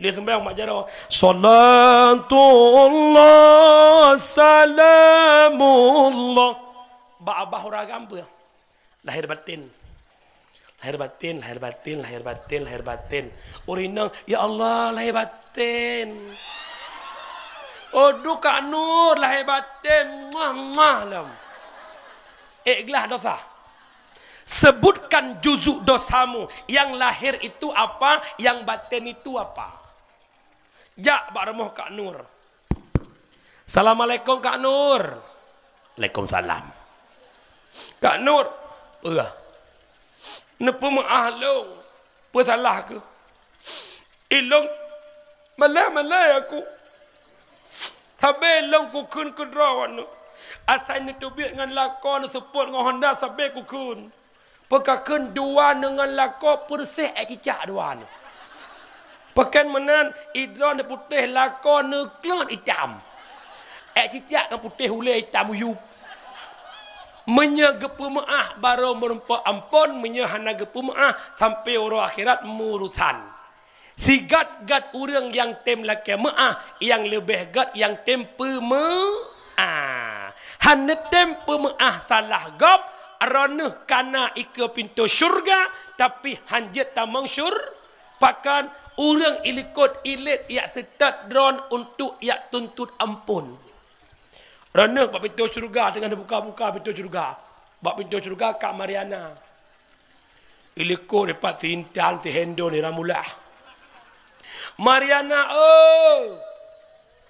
لغمه وما جرى صلاة الله سلام الله بعض بحر أجمع لاهر باتين لاهر باتين لاهر باتين لاهر باتين لاهر باتين أورينا يا الله لاهر باتين Odu kanur lah hebatin mah lam. Iklah dosa. Sebutkan juzuk dosamu yang lahir itu apa, yang batin itu apa. Ya, Pak Remoh Kak Nur. Assalamualaikum Kak Nur. Waalaikumsalam. Kak Nur. Uh. Nepu ma'ahlong. Apa salah ke? Ilong. Eh, Malai-malai aku. Sabe ilong kukun kudra wanu. Asal ni tubik dengan lakon support dengan honda sabe kukun. Pekakun dua dengan lakon persih ekicak dua ni. Pekan menan idron de putih lako neklon hitam. Ek cicak kan putih hule hitam uyu. Menyege pemaah baro merempa ampun menyehana ge pemaah sampai uro akhirat murutan. Sigat gat urang yang tem lake maah yang lebih gat yang tem pemaah. Han tem pemaah salah gap ranuh kana ikut pintu syurga tapi hanjet tamang syur pakan orang ilikot ilet ia setat dron untuk ia tuntut ampun. Rana bab pintu syurga dengan buka-buka pintu syurga. Bab pintu syurga kak Mariana. Ilikot dapat tintal di hendo ni ramulah. Mariana oh.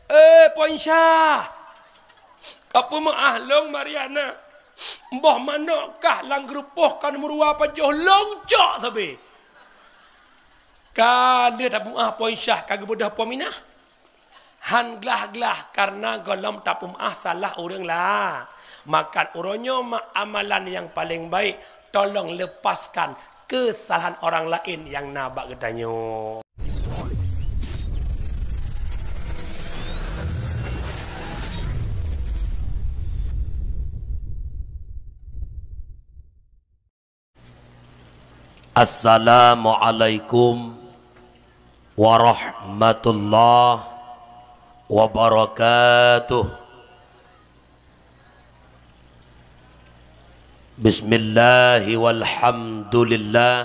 Eh Poinsha. Kapu ahlong Mariana. Mbah manakah lang rupuh kan meruah pajoh longcok sabih. Kala tak pun ah poin syah kagak bodoh puan minah. Han gelah-gelah karena golom tak pun ah salah orang lah. Makan urunya mak amalan yang paling baik. Tolong lepaskan kesalahan orang lain yang nabak ketanya. Assalamualaikum. ورحمه وبركاته بسم الله والحمد لله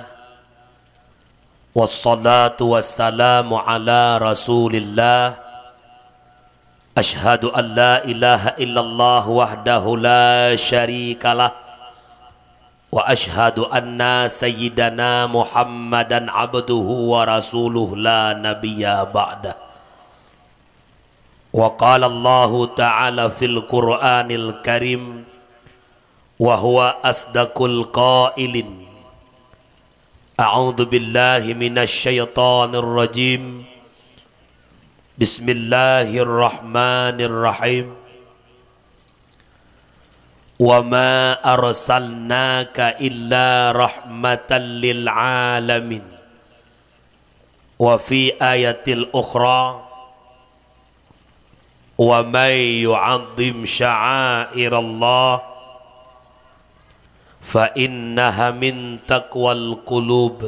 والصلاه والسلام على رسول الله اشهد ان لا اله الا الله وحده لا شريك له واشهد ان سيدنا محمدا عبده ورسوله لا نبي بعده وقال الله تعالى في القران الكريم وهو اصدق القائلين اعوذ بالله من الشيطان الرجيم بسم الله الرحمن الرحيم وما أرسلناك إلا رحمة للعالمين وفي آية الأخرى ومن يعظم شعائر الله فإنها من تقوى القلوب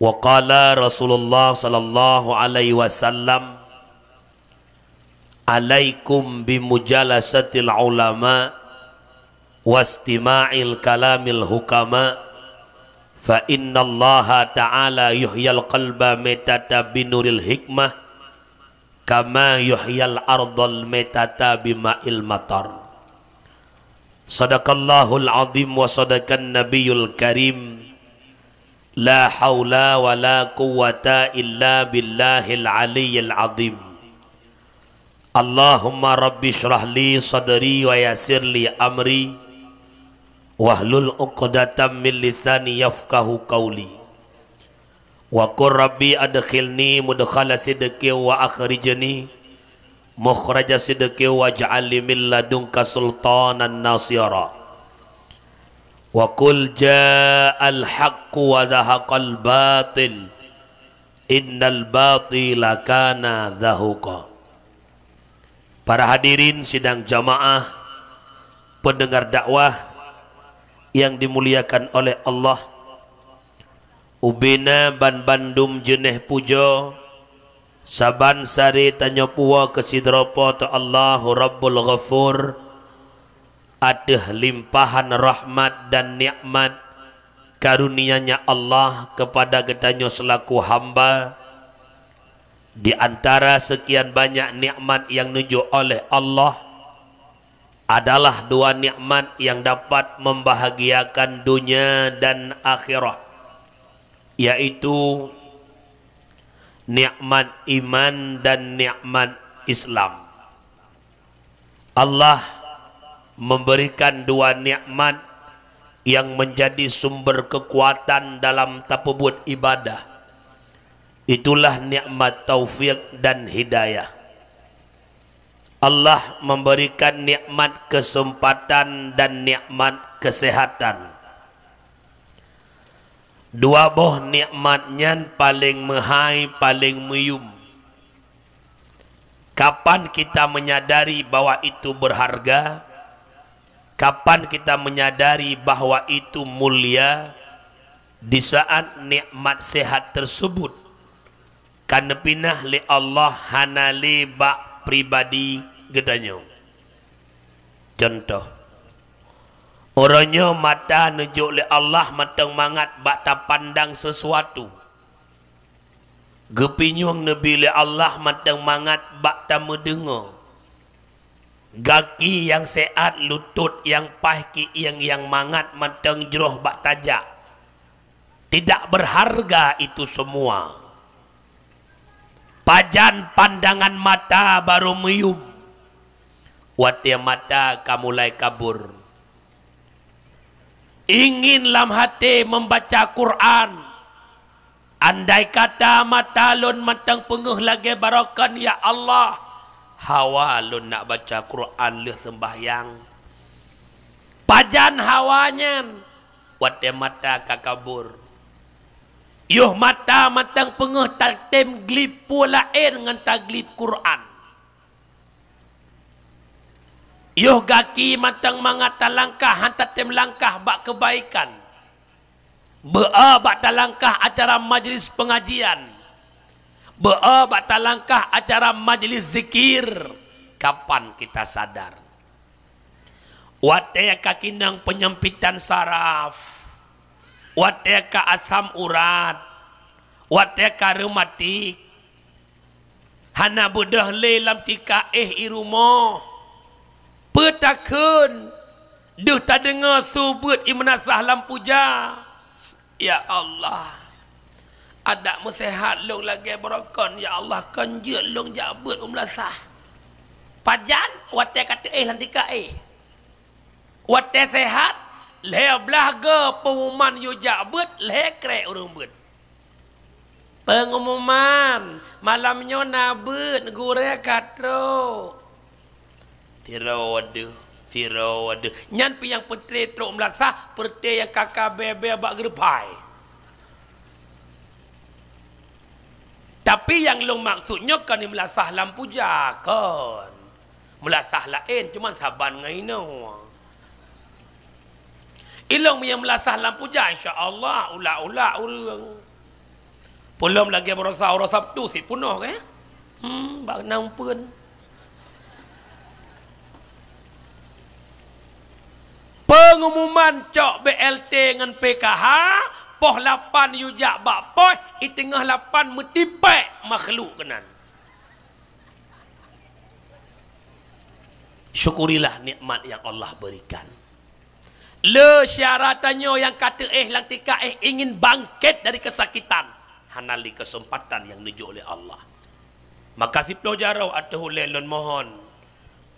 وقال رسول الله صلى الله عليه وسلم alaikum bimujalasatil ulama wastima'il kalamil hukama fa inna allaha ta'ala yuhyal qalba metata binuril hikmah kama yuhyal ardal metata bima'il matar sadaqallahul azim wa sadaqan nabiyul karim la hawla wa la quwwata illa billahil aliyyil azim اللهم رب اشرح لي صدري ويسر لي امري واحلل عقدة من لساني يفقه قولي وقل ربي ادخلني مدخل صدق واخرجني مخرج صدق واجعل لي من لدنك سلطانا ناصرا وقل جاء الحق وذهق الباطل إن الباطل كان ذهوقا Para hadirin sidang jamaah pendengar dakwah yang dimuliakan oleh Allah Ubina ban bandum jeneh pujo Saban sari tanya puwa kesidropo ta Allahu Rabbul Ghafur Aduh limpahan rahmat dan nikmat karunianya Allah kepada getanya selaku hamba di antara sekian banyak nikmat yang nunjuk oleh Allah adalah dua nikmat yang dapat membahagiakan dunia dan akhirat yaitu nikmat iman dan nikmat Islam. Allah memberikan dua nikmat yang menjadi sumber kekuatan dalam tapubut ibadah. Itulah nikmat taufik dan hidayah. Allah memberikan nikmat kesempatan dan nikmat kesehatan. Dua boh nikmatnya paling mehai, paling meyum. Kapan kita menyadari bahwa itu berharga? Kapan kita menyadari bahwa itu mulia? Di saat nikmat sehat tersebut, kana pinah li Allah hana hanali bak pribadi gedanyo contoh Orangnya mata nunjuk oleh Allah matang mangat bak tak pandang sesuatu. Gepinyuang nabi oleh Allah matang mangat bak tak mendengar. Gaki yang sehat, lutut yang pahki, yang yang mangat matang jeroh bak tajak. Tidak berharga itu semua. Pajan pandangan mata baru meyum. Watia mata kamu mulai kabur. Ingin lam hati membaca Quran. Andai kata mata lun matang penguh lagi barakan ya Allah. Hawa lun nak baca Quran lih sembahyang. Pajan hawanya. Watia mata kakabur. kabur. Yuh mata matang pengeh tatim glip pula en ngan taglip Quran. Yuh gaki matang mangat langkah hanta tem langkah bak kebaikan. Be'a bak talangkah acara majlis pengajian. Be'a bak talangkah acara majlis zikir. Kapan kita sadar? Wateya kakinang penyempitan saraf. Saraf. วัดเตกะอัสัมอุราตวัดเตกะรุมาติกฮันาบุดเลลัมติกะเอฮิรุโมปืตะคืนดูตาดึงเอสูบืดอิมนาสาลัมปูจาย่าอัลลอฮ์ ada musehat long lagi berokon ya Allah kanjut long jabut umlasah pajan wate kata eh lantika eh. sehat leh belaga pengumuman yujak bet leh krek urung bet pengumuman malamnya nabut gure katro tiro wadu tiro wadu nyan pi yang putri tro melasa putri yang kakak bebek bak gerupai tapi yang lo maksudnya kan melasah lampu jakon melasah lain cuman saban ngaino wang Ilang yang melasah lampu jah insyaallah allah ulak-ulak ulang. Belum lagi berasa orang Sabtu si punoh ke? Eh? Hmm, bak nampun. Pengumuman cok BLT dengan PKH poh lapan yujak bak poh i tengah lapan metipek makhluk kenan. Syukurilah nikmat yang Allah berikan. Le syaratannya yang kata eh lantika eh ingin bangkit dari kesakitan. Hanali kesempatan yang nujuk oleh Allah. Maka si pelajaran atuh lelon mohon.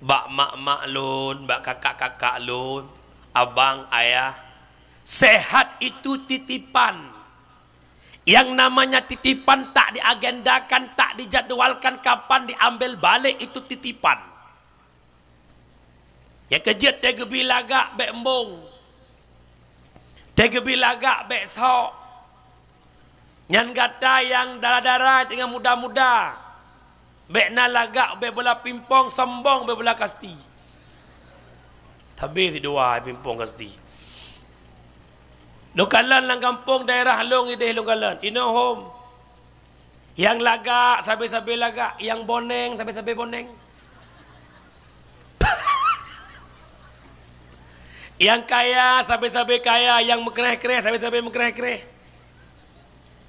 Bak mak-mak lun, bak kakak-kakak lun, abang, ayah. Sehat itu titipan. Yang namanya titipan tak diagendakan, tak dijadwalkan kapan diambil balik itu titipan. Ya kejut tega bilaga bembong. Tiga bilagak besok. Yang kata yang darah-darah dengan muda-muda. Bek nak lagak bek bola pimpong sombong bek bola kasti. Tapi di dua pimpong kasti. Lokalan lang kampung daerah Long ide Lokalan. Ino home. Yang lagak sabi sabi lagak, yang boneng sabi sabi boneng. Yang kaya sampai-sampai kaya, yang mengkereh-kereh sampai-sampai mengkereh-kereh.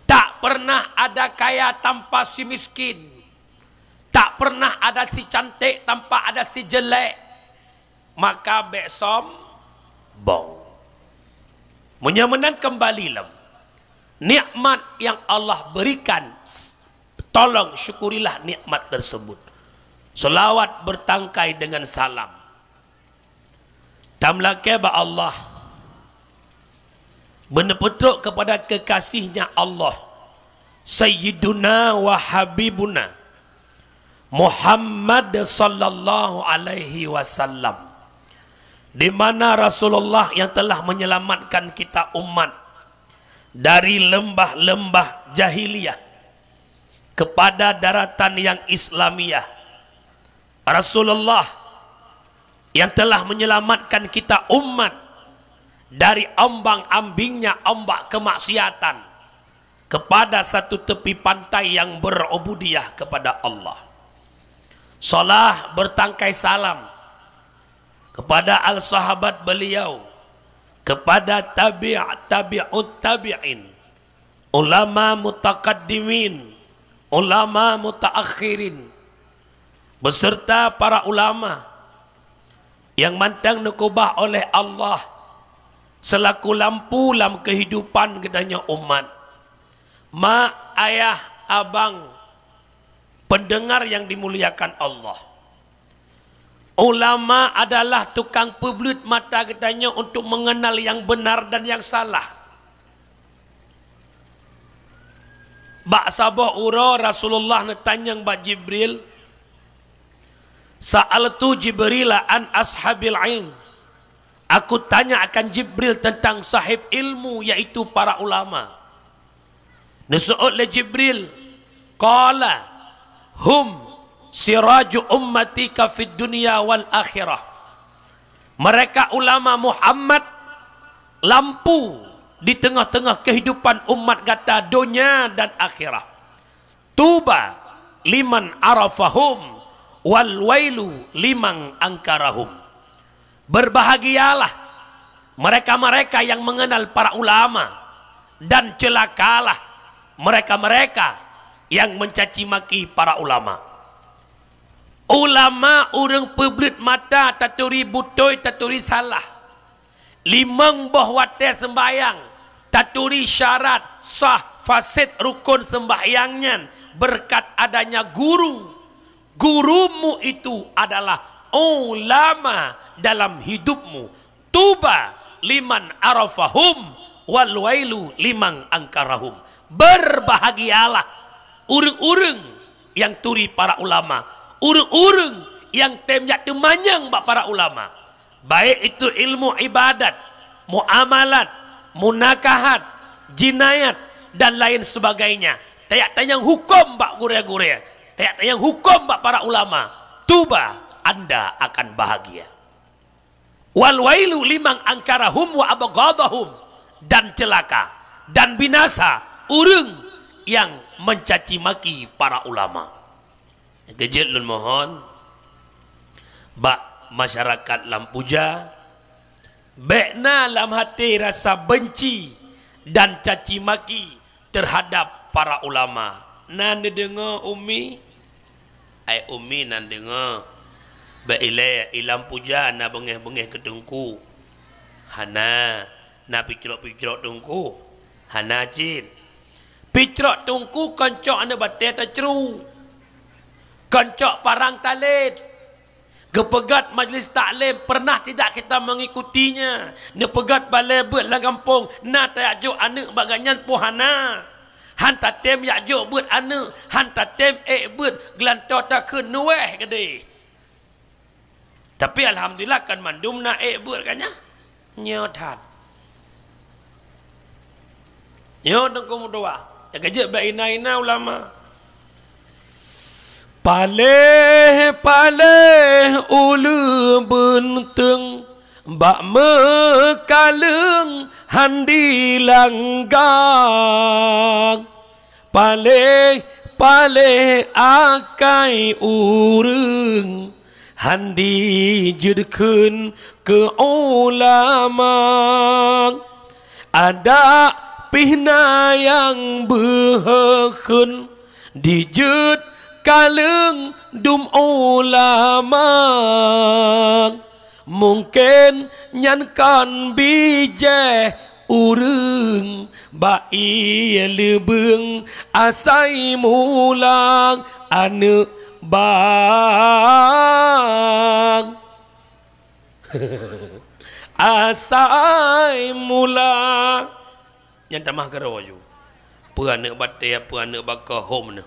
Tak pernah ada kaya tanpa si miskin. Tak pernah ada si cantik tanpa ada si jelek. Maka besom, bong. Menyemenan kembali lem. Nikmat yang Allah berikan. Tolong syukurilah nikmat tersebut. Selawat bertangkai dengan salam tamlakan ba Allah berpetuk kepada kekasihnya Allah sayyiduna wa habibuna Muhammad sallallahu alaihi wasallam di mana Rasulullah yang telah menyelamatkan kita umat dari lembah-lembah jahiliyah kepada daratan yang Islamiah Rasulullah yang telah menyelamatkan kita umat dari ombang-ambingnya ombak kemaksiatan kepada satu tepi pantai yang berobudiah kepada Allah. Salah bertangkai salam kepada al-sahabat beliau, kepada tabi' tabi'ut tabi'in, ulama mutaqaddimin, ulama mutaakhirin, beserta para ulama' yang mantang nukubah oleh Allah selaku lampu dalam kehidupan kedanya umat mak ayah abang pendengar yang dimuliakan Allah ulama adalah tukang pebelut mata kedanya untuk mengenal yang benar dan yang salah Bak sabah Uro Rasulullah yang Bak Jibril tu Jibril an ashabil ilm. Aku tanya akan Jibril tentang sahib ilmu yaitu para ulama. Nasu'ul le Jibril qala hum siraju ummati ka fid dunya wal akhirah. Mereka ulama Muhammad lampu di tengah-tengah kehidupan umat kata dunia dan akhirah. Tuba liman arafahum wal wailu limang angkarahum berbahagialah mereka-mereka yang mengenal para ulama dan celakalah mereka-mereka yang mencaci maki para ulama ulama urang pebrit mata taturi butoi taturi salah limang bahwa teh sembahyang taturi syarat sah fasid rukun sembahyangnya berkat adanya guru gurumu itu adalah ulama dalam hidupmu. Tuba liman arafahum wal wailu limang angkarahum. Berbahagialah urung-urung yang turi para ulama. Urung-urung yang temnya temanyang bak para ulama. Baik itu ilmu ibadat, muamalat, munakahat, jinayat dan lain sebagainya. Tayak tanya hukum bak gurea-gurea. Lihat yang hukum Pak para ulama, tuba Anda akan bahagia. Wal wailu limang angkarahum wa abghadahum dan celaka dan binasa urung yang mencaci maki para ulama. Gejet lun mohon ba masyarakat lampuja bekna lam hati rasa benci dan caci maki terhadap para ulama. Nan dengar umi ai umi nan dengar ba ile ilam puja na bengeh-bengeh ke tungku hana na pikir-pikir tungku hana jin pikir tungku kancok anda batet tercru kancok parang talit Gepegat majlis taklim pernah tidak kita mengikutinya. Nepegat balai berlah kampung. Na tayak jauh anak baganyan puhana. hana. Han ta tem ya jo bud anu Han ta tem e bud Glan to ta ke nuweh ke di Tapi Alhamdulillah kan mandum na e bud kan ya Nyo tat Nyo tengku mudua Ya kerja baik ina ina ulama Paleh paleh ulu benteng Bak mekaleng Bak mekaleng handi langgang pale pale akai urung handi jedkeun ke ulama ada pihna yang behekeun dijud kaleng dum ulama mungkin nyankan bijeh urung bai lebeng asai mulang anu bang asai mulang yang tamah kerawa ju perana batai perana bakar home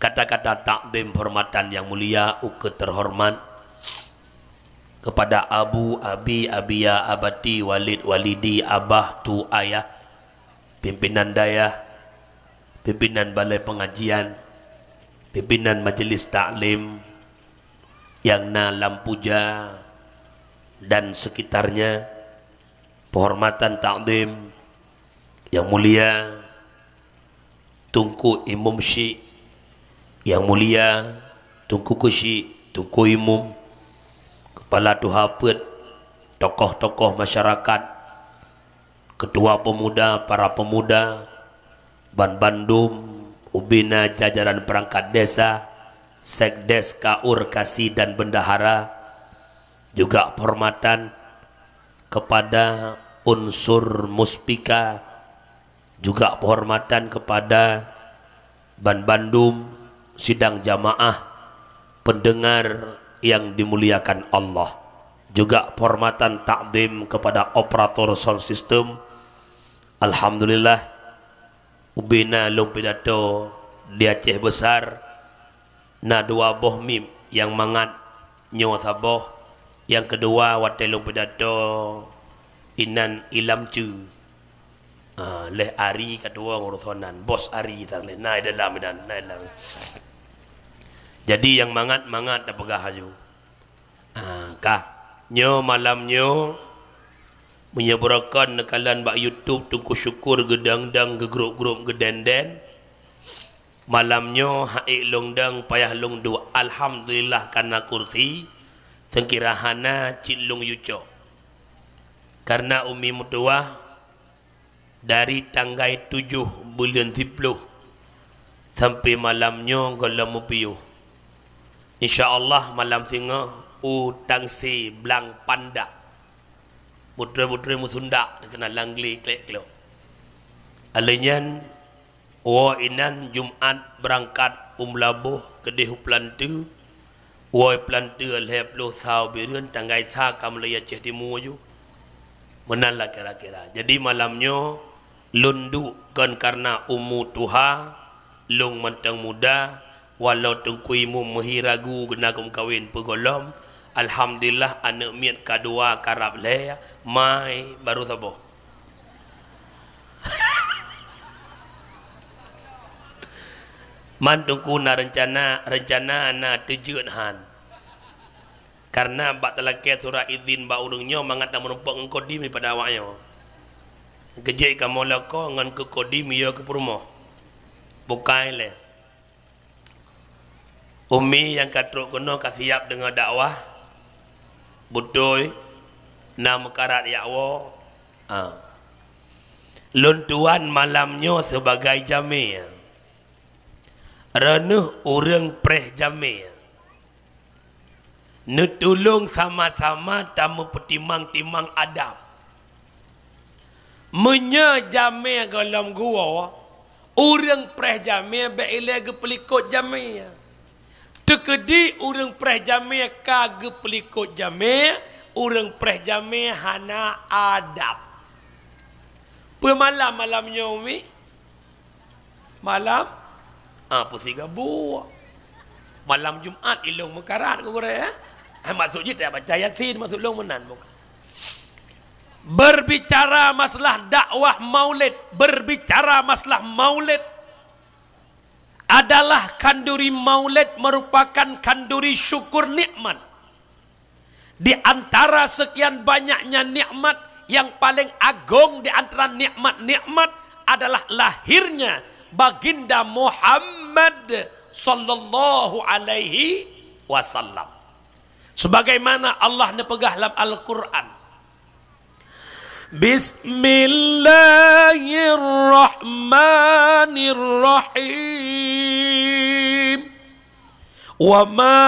kata-kata takdim hormatan yang mulia uke terhormat kepada Abu, Abi, Abiya, Abati, Walid, Walidi, Abah, Tu, Ayah, pimpinan daya, pimpinan balai pengajian, pimpinan majlis taklim, yang na lampuja dan sekitarnya, penghormatan taklim, yang mulia, Tungku Imum syi yang mulia, Tungku Kusyik, Tungku Imum, Palatu Hapet, tokoh-tokoh masyarakat, ketua pemuda, para pemuda, Ban Bandung, Ubina, jajaran perangkat desa, Sekdes, Kaur, Kasih dan Bendahara, juga hormatan kepada unsur Muspika, juga hormatan kepada Ban Bandung, sidang jamaah, pendengar, yang dimuliakan Allah juga hormatan takdim kepada operator sound system Alhamdulillah Ubina Lumpidato di Aceh Besar na dua boh mim yang mangat nyawa saboh yang kedua watai Lumpidato inan ilam uh, leh ari kat dua urusanan bos ari tang leh naik dalam dan naik dalam jadi yang mangat-mangat dah pegah haju. Ah, kah. Nyo malam nyo menyeberakan nekalan bak YouTube tungku syukur gedang-dang ke grup-grup gedenden. Malam Malamnya haik longdang payah long dua. Alhamdulillah karena kursi tengkirahana cilung long yuco. Karena umi mutua dari tanggai tujuh bulan sepuluh sampai malamnya kalau mau InsyaAllah malam singa utang si Belang panda, Putera-putera musunda Kena langgli klek klik Alinyan Wa inan Jumat Berangkat Umlaboh Kedih pelantu Wa pelantu Alhaib lo Sao birun Tanggai sa Kamulaya cih timu ju Menanlah kira-kira Jadi malamnya lundu Kan karena Umu Tuhan Lung mentang Lung mentang muda Walau tengku imu mehi ragu kena kum kawin pegolom. Alhamdulillah anak miat kadua karab leh. Mai baru sabo. Man tengku na rencana rencana na tujuan han. Karena bak telak surah izin bak urungnya mangat nak menumpuk engkau dimi pada awaknya. Gejek kamu lah dengan kekodim ya ke perumah. Bukai leh. Umi yang katruk kena ka siap dengan dakwah. Butoi nama karat yakwa. Ha. Luntuan malamnya sebagai jami. Renuh orang preh jami. Nutulung sama-sama tamu petimang-timang adab. Menye jami golong gua. Orang preh jami beile ke pelikut jami. Jami. Tekedi urang preh jame ka gepelikot jame, urang preh jame hana adab. Pe malam malam nyomi. Malam apa sih gabu? Malam Jumaat ilung mekarat ke gore ya? Eh? eh maksud je tak baca Yasin masuk long menan muka. Berbicara masalah dakwah Maulid, berbicara masalah Maulid adalah kanduri maulid merupakan kanduri syukur nikmat. Di antara sekian banyaknya nikmat yang paling agung di antara nikmat-nikmat adalah lahirnya baginda Muhammad sallallahu alaihi wasallam. Sebagaimana Allah nepegah dalam Al-Qur'an. بسم الله الرحمن الرحيم وما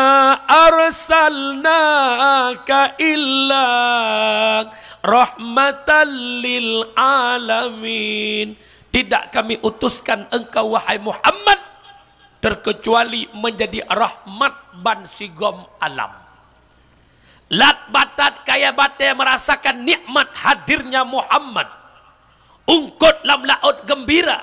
ارسلناك الا رحمه للعالمين tidak kami utuskan engkau wahai Muhammad terkecuali menjadi rahmat bansigom alam Lat batat kaya batai merasakan nikmat hadirnya Muhammad. Ungkut lam laut gembira.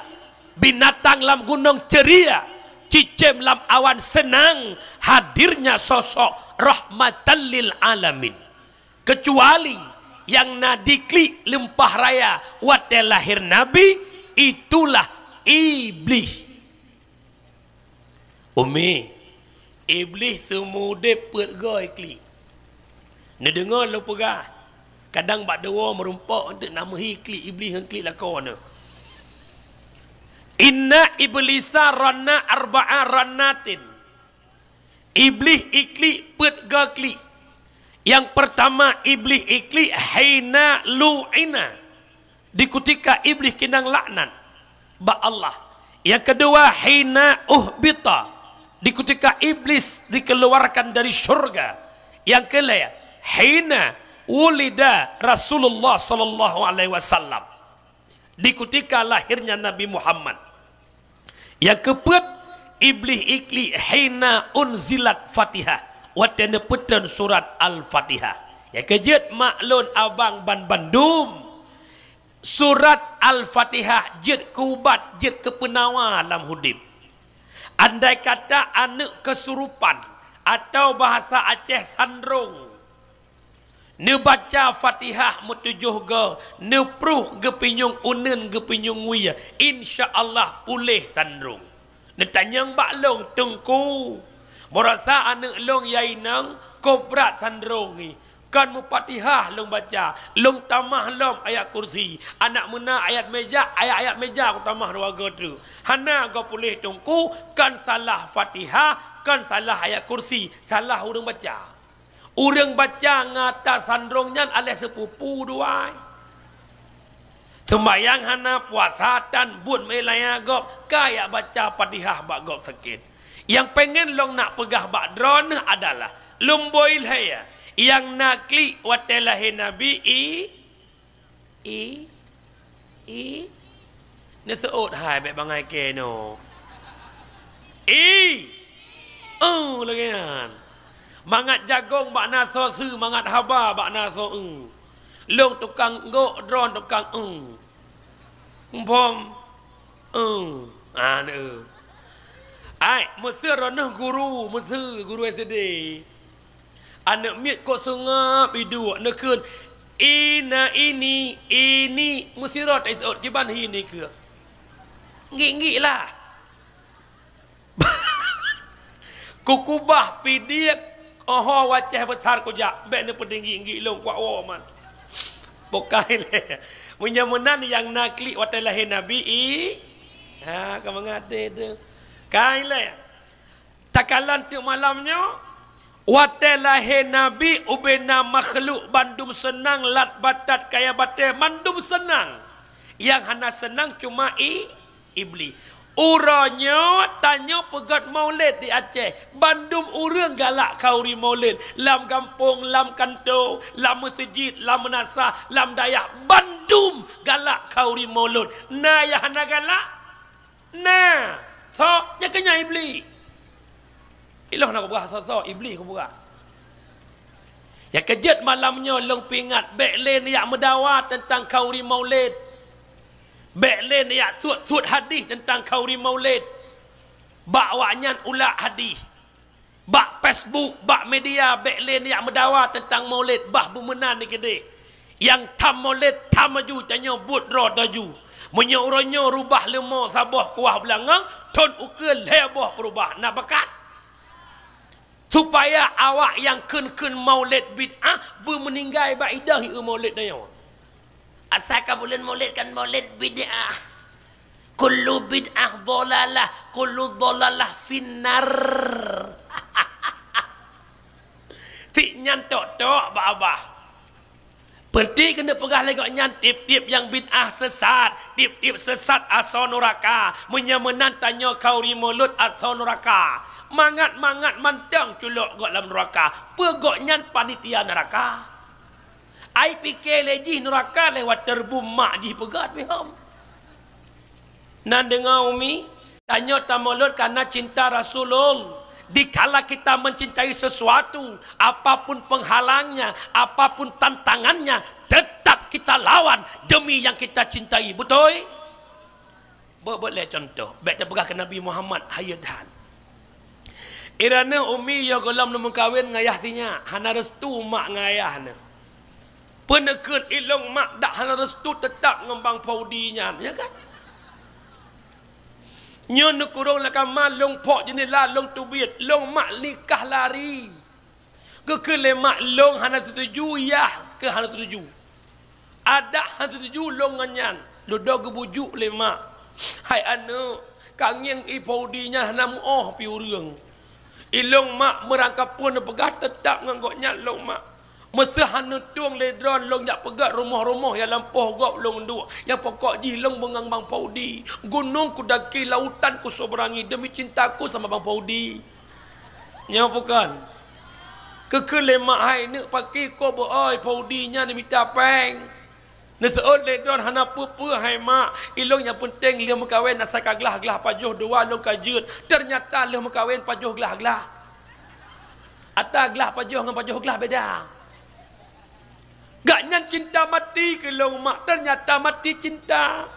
Binatang lam gunung ceria. Cicim lam awan senang. Hadirnya sosok rahmatan lil alamin. Kecuali yang na diklik lempah raya wate lahir Nabi. Itulah iblis. Umi. Iblis semudah pergi. Ni dengar lu pegah. Kadang bak dewa merumpak untuk nama hi klik iblis hang klik lakau ne. Inna iblisa ranna arba'a rannatin. Iblis iklik pet ga klik. Yang pertama iblis iklik haina lu'ina. Dikutika iblis kinang laknat. Ba Allah. Yang kedua haina uhbita. Dikutika iblis dikeluarkan dari syurga. Yang kelayak hina ulida Rasulullah sallallahu alaihi wasallam Dikutika lahirnya Nabi Muhammad yang keput iblis ikli hina unzilat fatihah watene putan surat al-fatihah yang kejut maklun abang ban bandum surat al-fatihah jid kubat jid kepenawa dalam hudib andai kata anak kesurupan atau bahasa Aceh sandrung Ni baca Fatihah mutujuh ge, ni pru ge pinyung unen ge pinyung wi. Ya. Insya-Allah pulih sandrung. Ni tanya mbak long tengku. Merasa anak long yai nang kobra sandrung ni. Kan mu Fatihah long baca, long tamah long ayat kursi, anak mena ayat meja, ayat-ayat meja ku tamah ruaga tu. Hana ge pulih tungku, kan salah Fatihah, kan salah ayat kursi, salah urang baca. Orang baca ngata sandrongnya oleh sepupu dua. Sembayang hana puasa dan bun melaya gop. Kaya baca padihah bak gop sakit. Yang pengen long nak pegah bak drone adalah. Lumboi lahaya. Yang nak nakli watelahi nabi i. I. I. Ni seut hai baik bangai keno. I. Oh, lagi kan. Mangat jagung bak naso su, mangat haba bak naso u. Long tukang go drone tukang u. Bom u. Ah ne. Ai, mesti ronah guru, mesti guru SD. Ane miet ko sunga bidu nak keun. Ina ini ini musirat isot kiban hi ni ke. Ngi-ngi lah. Kukubah pidiak Oho wajah besar ku jak. Bek ni pedinggi inggi ilung kuat wa man. Bukai le. Menyamunan yang nakli watai lahir Nabi i. Ha, kamu ngerti tu. kai le. Takalan tu malamnya. Watai lahir Nabi ubena makhluk bandum senang lat batat kaya batai. mandum senang. Yang hana senang cuma i. Iblis. Uranya tanya pegat maulid di Aceh. Bandung urang galak kauri maulid. Lam kampung, lam kanto, lam masjid, lam menasa, lam dayah. Bandung galak kauri maulid. Na yah na galak. Na. So, ya kenya ibli. Ilah nak buka berah so ibli ku berah. Ya kejut malamnya pingat Beklin yang mendawa tentang kauri maulid. maulid. Belen ya suat suat hadis tentang kauri maulid. Bak wanyan ulak hadis. Bak Facebook, bak media, Belen ya medawa tentang maulid. Bah bumenan ni gede. Yang tam maulid, tam maju, tanya but roh daju. Menyuruhnya rubah lemo saboh kuah belangang. Ton uke leboh perubah. Nak bakat? Supaya awak yang ken-ken maulid bid'ah. Bermeninggai idah ia maulid dayawak. Asalkan boleh molekkan molek bid'ah. Kullu bid'ah dolalah. Kullu dolalah finnar. Tik nyantok tok babah. Berhenti kena pegah lagi dengan tip-tip yang bid'ah sesat. Tip-tip sesat asal nuraka. Menyemenan tanya kau rimulut asal nuraka. Mangat-mangat mantang culuk kat dalam neraka. Pegoknya panitia neraka. neraka. I fikir lejih neraka lewat terbu mak di pegat biham. Nan dengar umi, tanya tamulut karena cinta Rasulullah. kala kita mencintai sesuatu, apapun penghalangnya, apapun tantangannya, tetap kita lawan demi yang kita cintai. Betul? Boleh contoh. Baik terpegah ke Nabi Muhammad, Hayatan. Irana umi yang gulam nama kahwin ngayah tinya. Hana mak ngayah ni penekun ilong mak dah harus restu tetap ngembang paudinya ya kan nyon kurung lakam malung pok jenis lalung tubit long mak nikah lari kekele mak long hana tetuju ya ke hana tetuju ada hana tetuju long nganyan ludo gebujuk le mak hai anu kangen i paudinya hana oh pi urang ilong mak merangkap pun pegah tetap nganggoknya long mak Masa hana tuang ledron long yak pegat rumah-rumah yang lampau gop long duk. Yang pokok di long bengang bang Paudi. Gunung ku daki lautan ku seberangi demi cintaku sama bang Paudi. Nya bukan. Keke lemak hai nak pakai ko boi Paudi nya demi tapeng. Nasaud ledron hana pupu hai mak. Ilong yang penting lia mekawin nasaka gelah-gelah pajuh dua long kajut. Ternyata lia mekawin pajuh gelah-gelah. Atas gelah pajuh dengan pajuh gelah beda. Beda. Gaknya cinta mati ke lau mak ternyata mati cinta.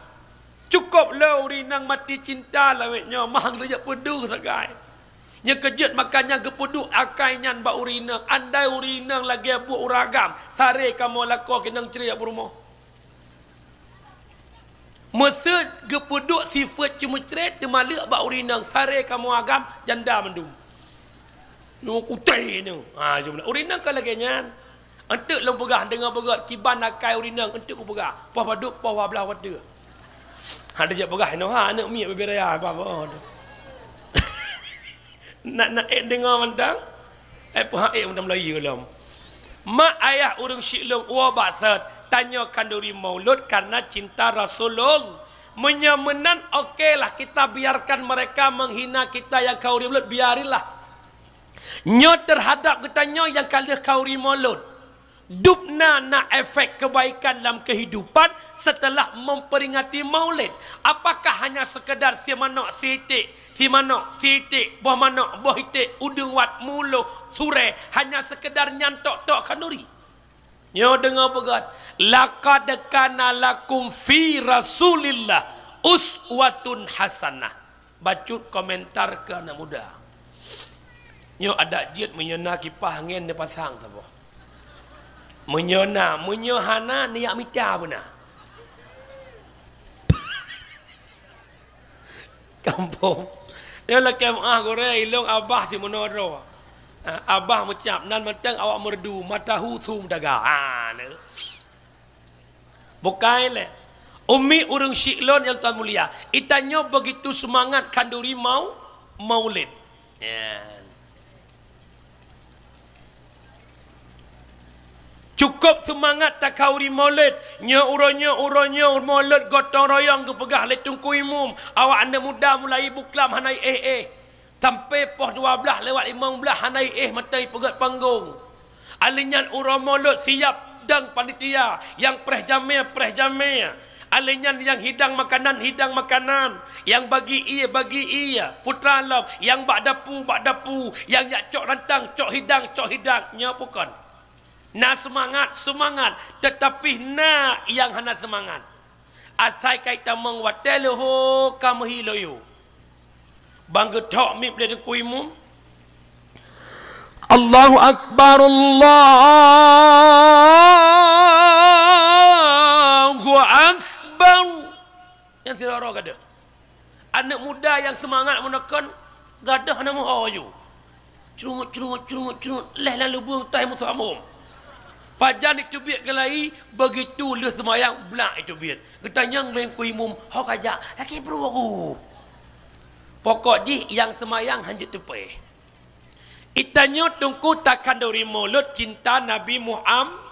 Cukup lau rinang mati cinta lawetnya mahang rejak peduh sagai. Nya kejut makanya gepudu akai nyan ba urina. Andai urina lagi buat uragam. Sare kamu lakau kena ceria berumah. Masa gepudu sifat cuma ceria di malik ba urina. Sare kamu agam janda mendung. Nyo kutai ni. Ha, jumlah. Urina kalau lagi Entuk lo pegah dengar pegah kiban nakai urinang entuk ko pegah. Puah paduk puah belah wada. Ada je pegah no ha anak mi beberaya apa apa. Nak nak eh dengar mandang. Eh puah eh mandang Melayu lom. Mak ayah urung syiklong uwa ba'thad Tanya kanduri maulud Karena cinta Rasulullah Menyemenan okelah okay Kita biarkan mereka menghina kita Yang kau maulud biarilah Nyo terhadap kita nyo Yang kalih kau maulud Dubna nak efek kebaikan dalam kehidupan setelah memperingati maulid. Apakah hanya sekedar si manok si itik, si mana si itik, buah manok buah itik, udung wat mulu sure, hanya sekedar nyantok tok kanuri. Nyo dengar begat. Lakad kana lakum fi rasulillah uswatun hasanah. Bacut komentar ke anak muda. Nyo ada jid menyenaki pahangin dipasang sabah. Menyona, menyohana niak mita puna. Kampung. Dia lah kemah gore ilong abah si monoro. Ha, abah macam nan mateng awak merdu matahu sum daga. Ah ha, ne. Bukai le. Umi urung syiklon yang tuan mulia. Itanya begitu semangat kanduri mau maulid. Ya. Yeah. Cukup semangat takauri maulid. Nya uronya uronya maulid gotong royong ke pegah letung kuimum. Awak anda muda mulai buklam hanai eh eh. Sampai poh dua belah lewat imam belah hanai eh matai pegat panggung. Alinyan uro maulid siap dan panitia yang preh jamia preh jamia. Alinyan yang hidang makanan hidang makanan yang bagi ia bagi ia putra Allah yang bak dapu bak dapu yang yak cok rantang cok hidang cok hidang nya bukan. Na semangat, semangat. Tetapi na yang hana semangat. Atai kaita menguat watele kamu hiloyu. loyo. Bangga tak mi boleh dekuimu. Allahu Akbar Allahu Akbar. Yang tidak roh gada. Anak muda yang semangat menekan. Gada hana muha wajuh. Cerungut, cerungut, cerungut, cerungut. Lelah lubung tayamu sama. Cerungut, Pajan itu biar ke lain, begitu dia semayang, belak itu biar. Kita nyang mengku imum, hok aja, laki beruru. Pokok jih yang semayang hanya tupai. Itanya tungku takkan dari mulut cinta Nabi Muhammad.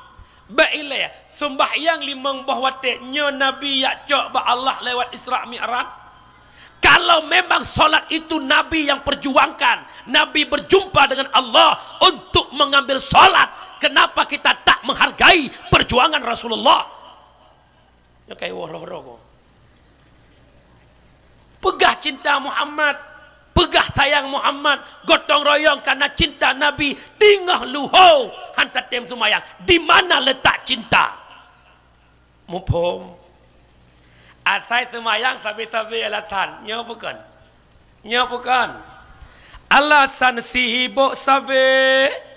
Ba'ilai Sumbah yang limang bahawa Teknya Nabi Yak cok Allah lewat Isra' Mi'rat Kalau memang solat itu Nabi yang perjuangkan Nabi berjumpa dengan Allah Untuk mengambil solat kenapa kita tak menghargai perjuangan Rasulullah? Ya kayak waroh-waroh Pegah cinta Muhammad, pegah sayang Muhammad, gotong royong karena cinta Nabi, tingah luho hantar tem sumayang. Di mana letak cinta? Mumpung asai yang sabi-sabi alasan, nyo bukan? Nyo bukan? Alasan sibuk sabi. -sabi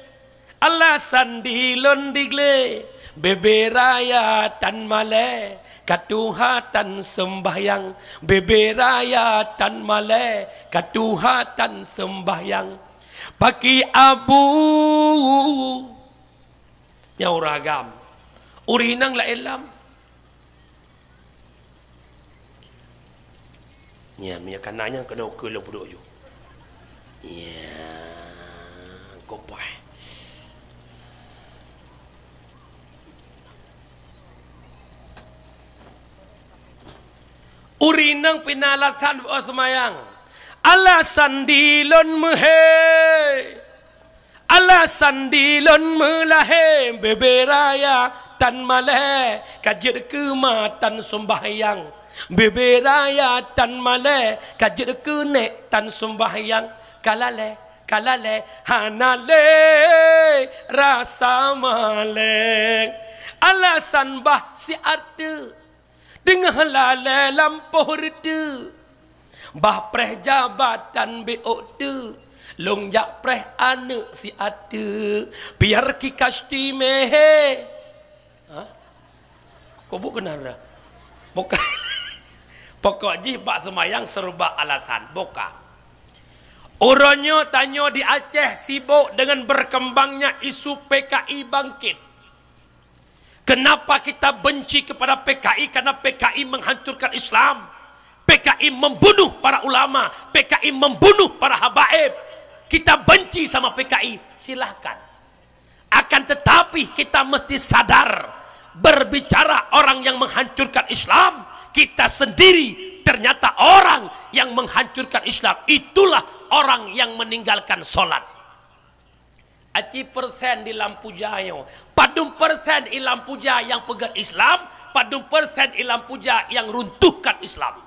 Alasan di londigle bebe raya tan male katuhatan sembahyang bebe tan male katuhatan sembahyang bagi abu nyauragam urinang la elam Ya, minyak kananya kena ukur lah budak yo. Ya, kopah. nang pinalatan o semayang ala sandilon mu he ala sandilon mu lahe beberaya tan malah, kajir ke ma tan sumbahyang bebe tan malah, kajir ke ne tan sumbahyang kalale kalale hanale rasa male alasan bah si artu Dengah lale lampu rede bah preh jabatan be ode long jak preh ane si ade biar ki kasti mehe ha kau buk kenal dah buka pokok ji bak semayang serba alasan buka Orangnya tanya di Aceh sibuk dengan berkembangnya isu PKI bangkit. Kenapa kita benci kepada PKI? Karena PKI menghancurkan Islam. PKI membunuh para ulama. PKI membunuh para habaib. Kita benci sama PKI. Silakan. Akan tetapi kita mesti sadar. Berbicara orang yang menghancurkan Islam. Kita sendiri ternyata orang yang menghancurkan Islam. Itulah orang yang meninggalkan sholat. Aci persen di lampu jayo. Padum persen di lampu jayo yang pegat Islam. Padum persen di lampu jayo yang runtuhkan Islam.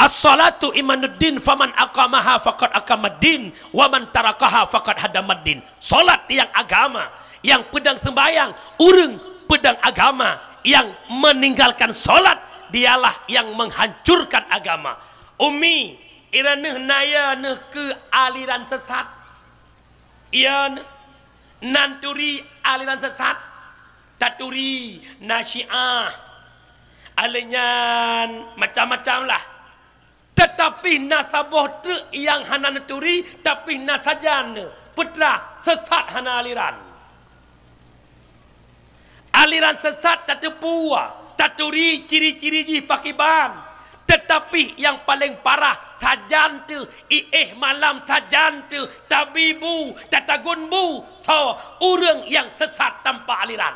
As-salatu imanuddin faman aqamaha fakat aqamaddin wa man tarakaha faqad hadamaddin. Salat yang agama yang pedang sembahyang urung pedang agama yang meninggalkan salat dialah yang menghancurkan agama. Umi iraneh naya ke aliran sesat ian nanturi aliran sesat taturi nasiah alenyan macam-macam lah tetapi nasabah tu yang hana nanturi tapi nasajan putra sesat hana aliran aliran sesat tatepua taturi ciri-ciri di pakiban tetapi yang paling parah tajan tu ieh malam tajan tu tabibu tatagun bu to urang yang sesat tanpa aliran.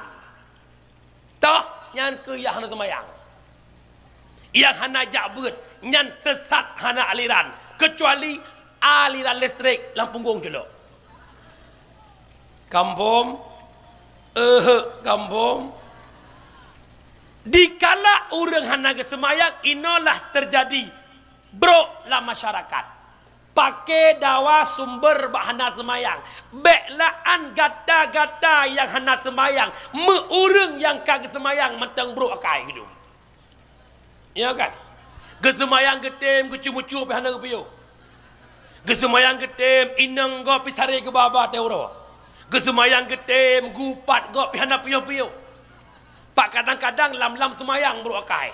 toh, nyan ke yah na tumayang. Yang hana jabut nyan sesat hana aliran kecuali aliran listrik lampu gong jelo. Kampung eh kampung di Dikala orang hanaga semayang inolah terjadi bro lah masyarakat. Pakai dawa sumber bahana semayang. Beklaan gata-gata yang hana semayang. Meurung yang kaga semayang menteng bro akai gitu. Ya kan? Gesemayang getem kecumucu apa hana kepiyo. Gesemayang getem inang gopi sari ke baba teuro. Gesemayang getem gupat gopi hana piyo-piyo. Piyo. Pak kadang-kadang lam-lam semayang berwakai.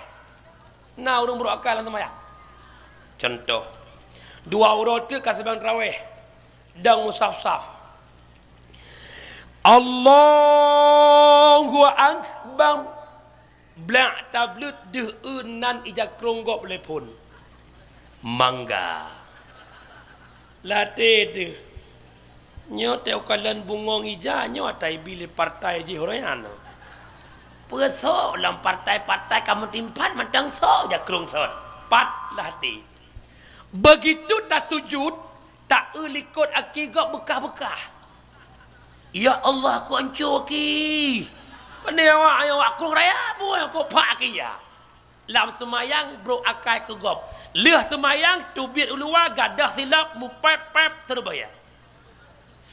Nah urung berwakai lam semayang. Contoh. Dua urut ke kasih bang terawih. Dan usaf saf Allahu Akbar. Belak tablut duh unan ijak kerunggok boleh pun. Mangga. Latih tu. Nyo teokalan bungong ija nyo atai bilik partai jihurayana. Pesok dalam partai-partai kamu timpan macam sok je kerung Pat hati. Begitu tak sujud, tak ulikut aki kau bekah-bekah. Ya Allah aku hancur aki. Pandai awak, awak kurung raya pun aku pakai ya. Lam semayang bro akai ke gop. Leh semayang tubir uluwa gadah silap mupep-pep terbaya.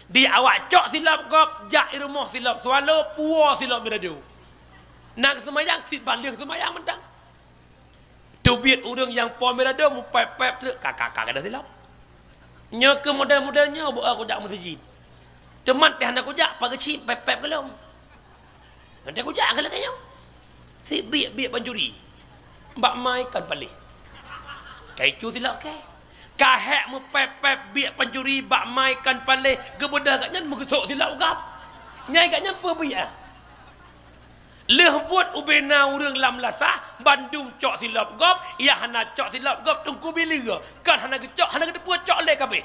Di awak cok silap gop, jak irumoh silap, swalo puo silap miradu. Nak semayang, si banding semayang mentang. Tubit orang yang puan berada, mupaip-paip tu, kakak-kakak dah silap. Nyaka model-modelnya, aku jatuh masjid. Teman teh anak kujak, pak kecil, pep-pep ke lom. Nanti kujak ke Si biak-biak pancuri. Mbak mai balik. Kaicu silap ke? Kahek mu pep-pep biak bak mai balik. Gebedah katnya, silap kap. apa biak? lehbut ubena urang lam lasa bandung cok silap gop ia hana cok silap gop tungku bilira kan hana gecok hana gedepu cok lek kabeh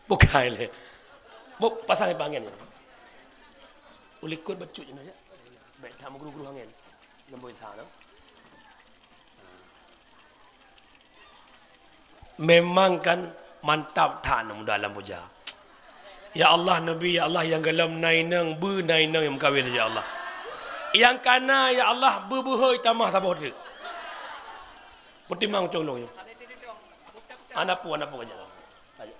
Bukan le. Bu pasang bangen. Ulikut becuk jenis. Baik, tak menggeru-geru angin. Lembut sah, no? Memang kan mantap tak nak muda dalam puja. Ya Allah Nabi, Ya Allah yang dalam nainang, bernainang yang berkahwin saja ya Allah. Yang kana Ya Allah, berbuhai tamah sabar dia. Pertimbang macam ni. Anak pun, anak pun kajak. Kajak.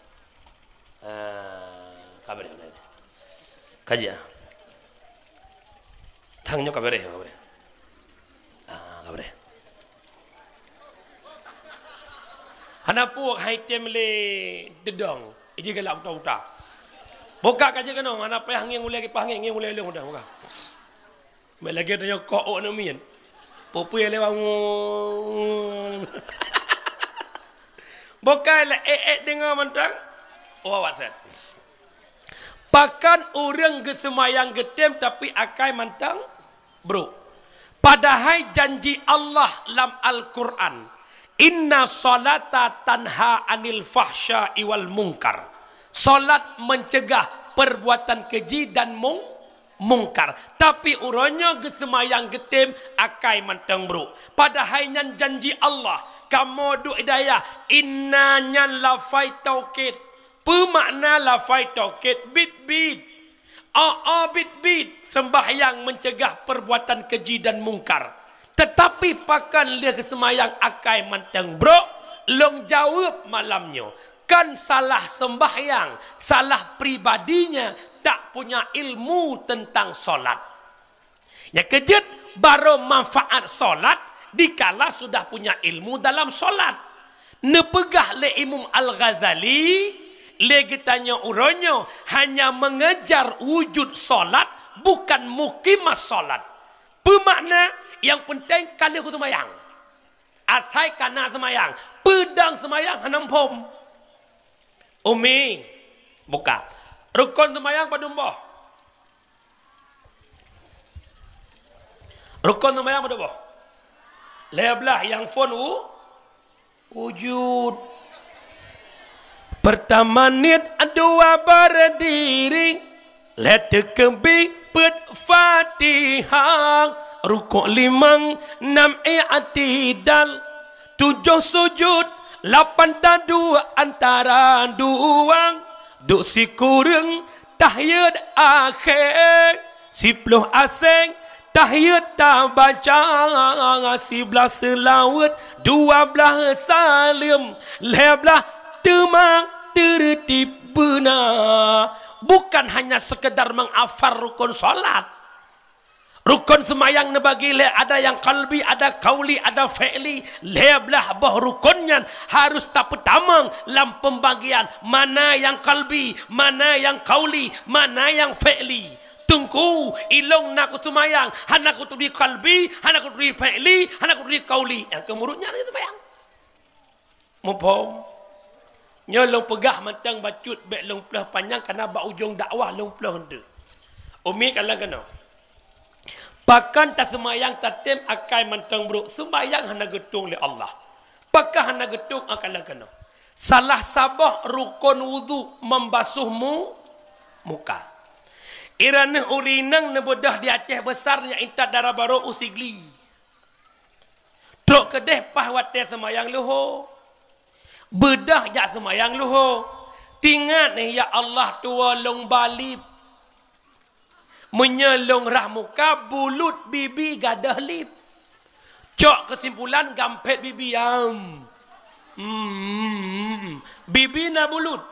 Ah, kajak. Kaji. Ah. Tang nyok kabare ya kabare. Ah kabare. Hana puak hai tem le dedong. Iji gelak uta uta. Buka kaje kena mana pai hang yang ulai ke pang yang ulai le udah buka. Melage tanya ko o no mien. Popu ele wang. Buka le eh eh dengar mentang. Oh wasat. Bahkan orang gesemayang getem tapi akai mantang bro. Padahal janji Allah dalam Al-Quran. Inna salata tanha anil fahsya iwal mungkar. Salat mencegah perbuatan keji dan mung mungkar. Tapi uronya gesemayang getem akai mantang bro. Padahal nyan janji Allah. Kamu duk idayah. Inna nyan lafai Pemakna lafai toket bit-bit. A-a bit-bit. Sembahyang mencegah perbuatan keji dan mungkar. Tetapi pakan lih semayang akai manteng bro. Long jawab malamnya. Kan salah sembahyang. Salah pribadinya. Tak punya ilmu tentang solat. Ya kejut. Baru manfaat solat. Dikala sudah punya ilmu dalam solat. Nepegah le imum Al-ghazali. Lagi tanya uronyo hanya mengejar wujud solat bukan mukimah solat. Pemakna yang penting kali kutu mayang. Asai kana semayang. Pedang semayang hanam pom. Umi. Buka. Rukun semayang pada umboh. Rukun semayang pada umboh. Lihatlah yang fon u, wujud. Pertama niat dua berdiri Letak kebi put fatihah Rukuk limang enam i'atidal Tujuh sujud lapan tadu antara dua Duk si kurung tahyat akhir Sipluh asing tahyat tak baca Si belah selawat dua belah salim Lebelah temang tertib benar. Bukan hanya sekedar mengafar rukun solat. Rukun semayang nebagi le ada yang kalbi, ada kauli, ada fe'li. Leblah bah rukunnya harus tak tamang dalam pembagian. Mana yang kalbi, mana yang kauli, mana yang fe'li. Tungku ilong nak semayang. Hanak aku di kalbi, hanak aku di fe'li, hanak aku di kauli. Yang kemurutnya itu semayang. Mumpung. Nyo long pegah mentang bacut bek long peluh panjang kena ba ujung dakwah long peluh tu. Umi kala kena. Pakan tak semayang tatim akai mentang bro semayang hana getung le Allah. Pakah hana getung akala kena. Salah sabah rukun wudu membasuhmu muka. Irana urinang nebedah di Aceh besarnya intak darah baru usigli. Tok kedeh pahwate semayang luhur. Bedah jak semayang luhur. Tingat ni ya Allah tua long balip. Menyelung rah muka bulut bibi gadah lip. Cok kesimpulan gampet bibi am. Hmm. Bibi na bulut.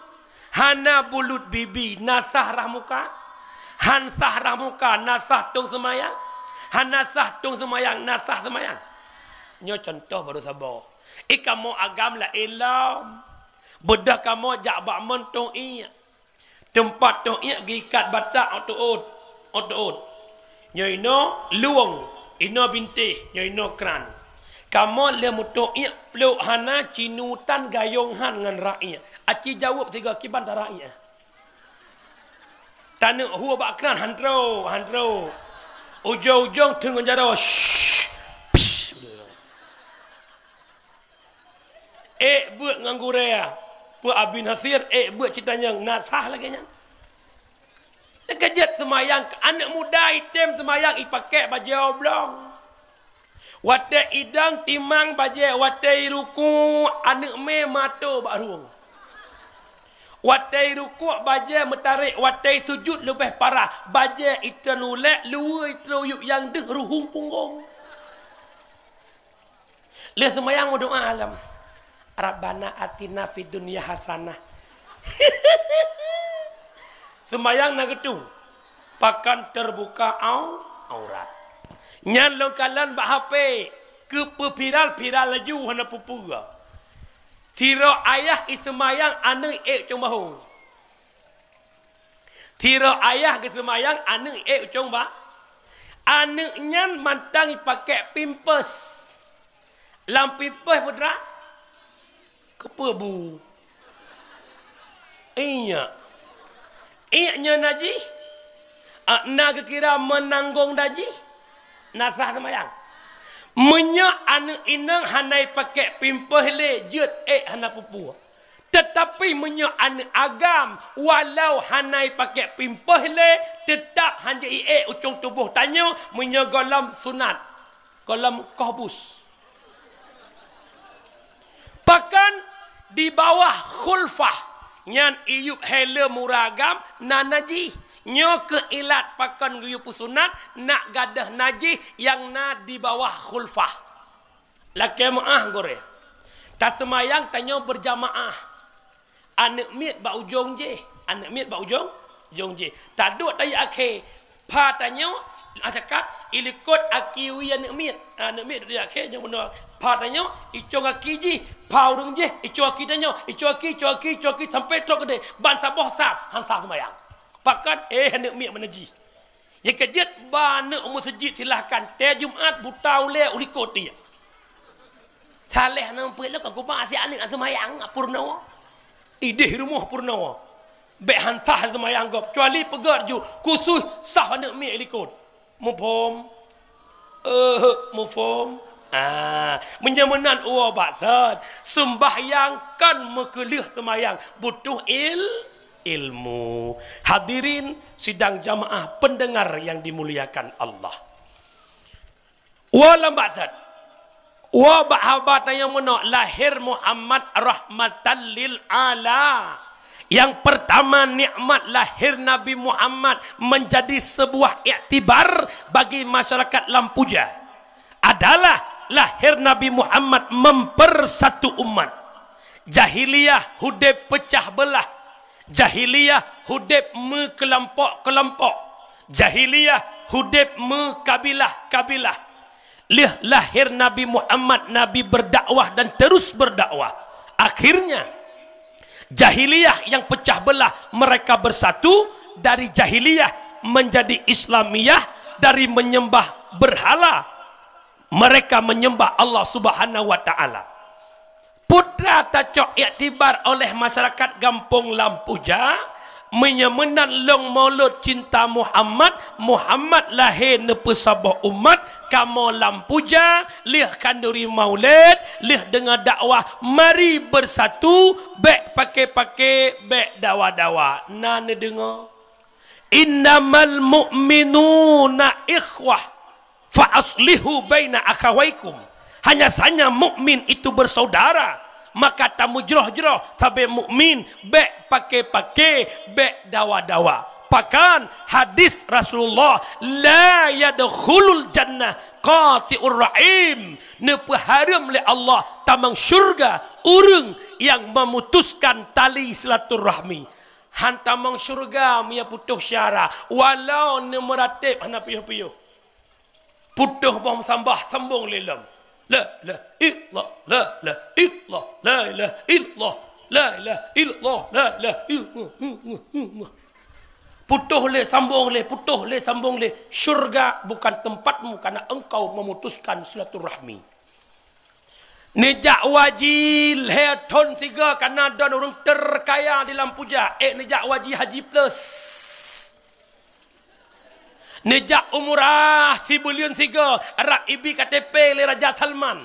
Hana bulut bibi nasah rah muka. Han sah rah muka nasah tung semayang. Han nasah tung semayang nasah semayang. Nyo contoh baru sabar. Ika eh, ikamu agam la ilam eh, bedah kamu jak bak mentung iya tempat tu iya gikat batak otot otot nyaino luang ino bintih nyaino kran kamu le mutu iya peluk hana cinutan gayung han ngan rakyat aci jawab tiga kiban ta rakyat tanu huwa bak kran hantro hantro ujung-ujung tengun jarawa shhh Eh buat dengan gurea. Ah. buat Abin Hasir, eh buat cerita yang Nasah lagi ni. Dia kejat semayang. Anak muda item semayang. Dia pakai baju oblong. Wate idang timang baje wate ruku anak me mato baru. Wate ruku baje metarik wate sujud lebih parah. Baje itu nulek luwe itu yang deh ruhung punggung. Lihat semayang mau doa alam. Rabbana atina fid dunia hasanah. Semayang nak itu. Pakan terbuka au, aurat. Nyan lo kalan bak HP. Ke pepiral-piral laju hana pupuga. Tiro ayah isemayang aneng ek cung bahu. Tiro ayah kesemayang aneng ek cung bahu. Aneng nyan mantang ipakai pimpes. Lam pimpes putra kepebu. Iya. Inya naji. Ak ah, nak kira menanggung naji. Nasah semayang. Menya anu inang hanai pakai pimpah le jut eh hana pupu. Tetapi menya anu agam walau hanai pakai pimpah le tetap hanya ie eh, ucung tubuh tanya menya golam sunat. Golam kohbus. Bahkan di bawah khulfah nyan iyub hela muragam nanaji nyo ke ilat pakan guyu pusunat nak gadah naji yang na di bawah khulfah lake maah gore ta semayang tanyo berjamaah anak mit ba ujung je anak mit ba ujung jong je taduk tayi akhe pa tanyo acak ilikot akiwi anak mit anak mit dia akhe jong pa tanyo icho ga kiji pa urung je icho ki tanyo icho ki icho ki icho ki sampai tok de ban sabah sa han sa pakat eh hendak mi manaji ye kejet ban ne masjid silakan te jumat buta ule uli koti Saleh nang pelak lah, aku asyik si anik semayang purnawa. Ide rumah purnawa. Be hantah semayang gop. Kecuali pegar ju kusuh sah nak mi elikot. Mufom. Eh, mufom. Ah, ha, menyemenan uang batas. Sembahyang kan mekelih semayang. Butuh il ilmu. Hadirin sidang jamaah pendengar yang dimuliakan Allah. Walam batas. Wa bahabata yang mana lahir Muhammad rahmatan lil ala. Yang pertama nikmat lahir Nabi Muhammad menjadi sebuah iktibar bagi masyarakat Lampuja adalah lahir Nabi Muhammad mempersatu umat. Jahiliyah hudep pecah belah. Jahiliyah hudep mekelompok kelompok Jahiliyah hudep me kabilah kabilah. Lih lahir Nabi Muhammad Nabi berdakwah dan terus berdakwah. Akhirnya jahiliyah yang pecah belah mereka bersatu dari jahiliyah menjadi Islamiyah dari menyembah berhala mereka menyembah Allah Subhanahu wa taala. Putra tacok iktibar oleh masyarakat Gampung Lampuja menyemenan long Molot cinta Muhammad Muhammad lahir ne pesabah umat kamu lampuja lih kanduri maulid lih dengan dakwah mari bersatu bek pakai pakai bek dawa dawa nane dengar innamal mu'minuna ikhwah fa aslihu baina akhawaikum hanya saja mukmin itu bersaudara maka tamu jeroh-jeroh tapi mukmin be pakai pake be dawa-dawa pakan hadis Rasulullah la yadkhulul jannah qati'ur rahim nepe harum le Allah tamang syurga urung yang memutuskan tali silaturahmi hantamang syurga mia putus syara walau ne meratip hanapiyo-piyo putih bom sambah sambung lelam. La la illallah la la illallah la la illallah la la illallah la la illallah. Putuh le sambung le putuh le sambung le syurga bukan tempatmu karena engkau memutuskan silaturahmi. rahmi. Nejak wajil hair tone tiga karena don orang terkaya di lampuja. Eh nejak wajil haji plus. Nejak umurah si bulion siga. Arak ibi KTP le Raja Salman.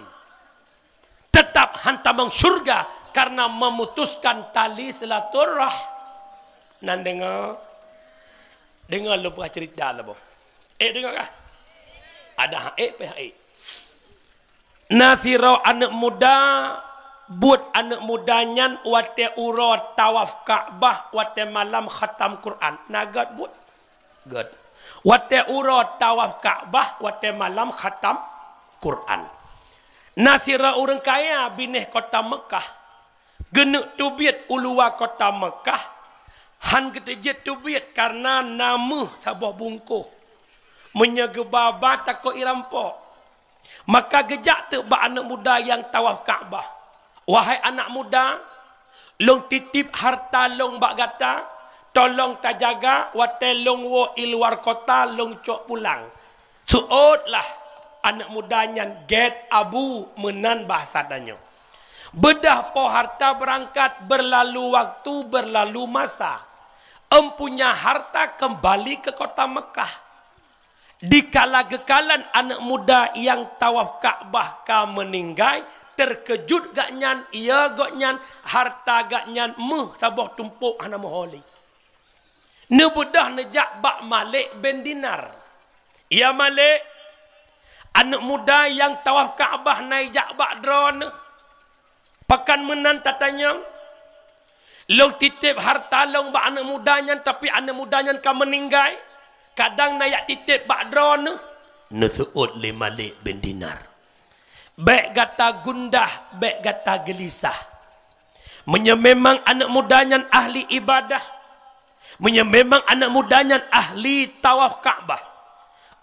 Tetap hantar bang syurga. Karena memutuskan tali selaturah. Nan dengar. Dengar lu cerita lah boh. Eh dengar kah? Ada hak eh pihak eh. Nasirau anak muda. Buat anak mudanya. Wate uro tawaf ka'bah. Wate malam khatam Quran. Nagat buat. Good. Good. Wate uro tawaf Ka'bah, wate malam khatam Quran. Nasira orang kaya bineh kota Mekah. Genuk tubiat uluwa kota Mekah. Han kita tubiat karena namu sabah bungkuh. Menyegebar batak ko irampok. Maka gejak tu ba anak muda yang tawaf Ka'bah. Wahai anak muda, long titip harta long bak gata, tolong tak jaga watai long wo iluar kota long cok pulang suot lah anak mudanya get abu menan bahasa danyo bedah po harta berangkat berlalu waktu berlalu masa empunya harta kembali ke kota Mekah di kala gekalan anak muda yang tawaf Ka'bah ka meninggai terkejut gaknyan ia gaknyan harta gaknyan muh sabah tumpuk anak moholi. Ni budah nejak bak Malik bin Dinar. Ya Malik, anak muda yang tawaf Kaabah naik jak bak drone. Pekan menan tatanya. Long titip harta long bak anak mudanya tapi anak mudanya kan meninggal. Kadang naik titip bak drone. Nusut li Malik bin Dinar. Baik gata gundah, baik gata gelisah. Menyememang memang anak mudanya ahli ibadah. Memang anak mudanya ahli tawaf Ka'bah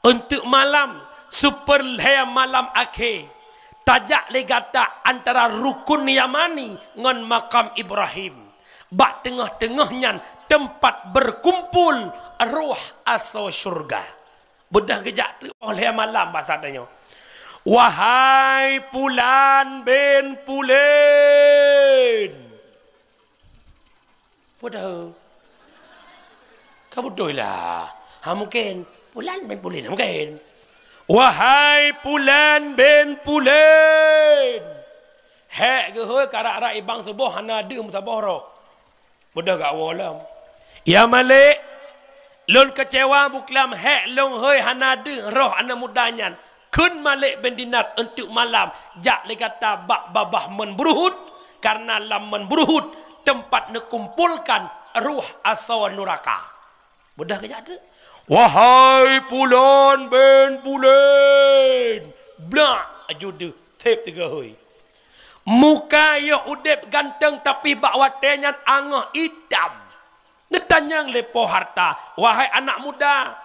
Untuk malam, super leh malam akhir. Tajak legata antara rukun Yamani dengan makam Ibrahim. Bak tengah-tengahnya tempat berkumpul ruh asal syurga. Bedah kejak tu oleh malam bahasa tanya. Wahai pulan bin pulen. Bedah. Kau betul lah. Ha mungkin Pulan bin Pulin lah, mungkin. Wahai Pulan bin Pulin. Hek ke hoi karak-rak ibang sebuah hana ada musabah roh. Mudah gak walam. Ya Malik. Lun kecewa buklam hek long hoi hana ada roh anak mudanya. Kun Malik bin Dinar untuk malam. Jak li kata bak babah menburuhut. Karena lam menburuhut tempat nekumpulkan ruh asawa nurakah. Bedah kerja ada. Wahai pulon ben pulen. Blak ajude tape tiga hoi. Muka ya udep ganteng tapi bak watenya angah hitam. Ditanya lepo harta. Wahai anak muda.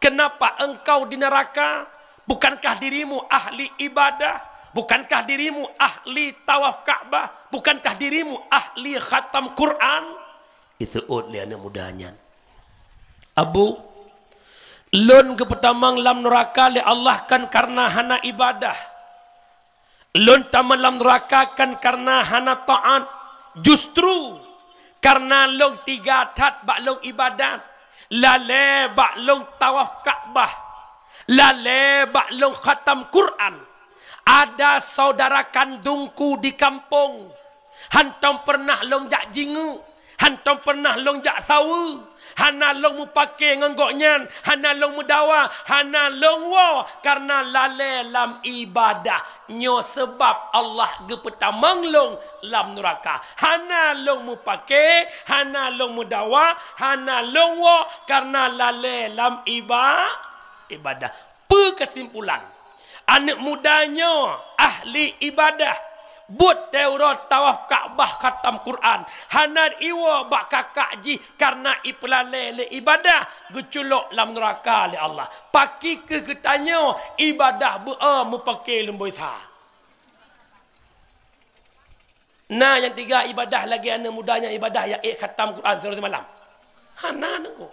Kenapa engkau di neraka? Bukankah dirimu ahli ibadah? Bukankah dirimu ahli tawaf Ka'bah? Bukankah dirimu ahli khatam Quran? Itu ud li anak mudanya. Abu Lun ke petamang lam neraka li Allah kan karena hana ibadah. Lun taman lam neraka kan karena hana ta'at. Justru karena lung tiga tat bak lung ibadat. Lale bak lung tawaf ka'bah. Lale bak lung khatam Quran. Ada saudara kandungku di kampung. Hantong pernah lung jak jingu. Hantong pernah lung jak sawu. jak sawu. Hana long mu pake ngenggok nyan. Hana long mu dawa. Hana long wo. Karena lale lam ibadah. Nyo sebab Allah gepeta manglong lam nuraka. Hana long mu pake. Hana long mu dawa. Hana long wo. Karena lale lam iba. Ibadah. Perkesimpulan. Anak mudanya ahli ibadah. But Taurat Tawaf Kaabah Khatam Quran Hanar iwa Bak kakak ji Karena ipelale Le ibadah Geculok Lam neraka Le Allah Paki ke ketanya Ibadah Bu'a Mupake Lembuisa Nah yang tiga Ibadah lagi Ana mudanya Ibadah Yang ik khatam Quran Surah malam. Hana nengu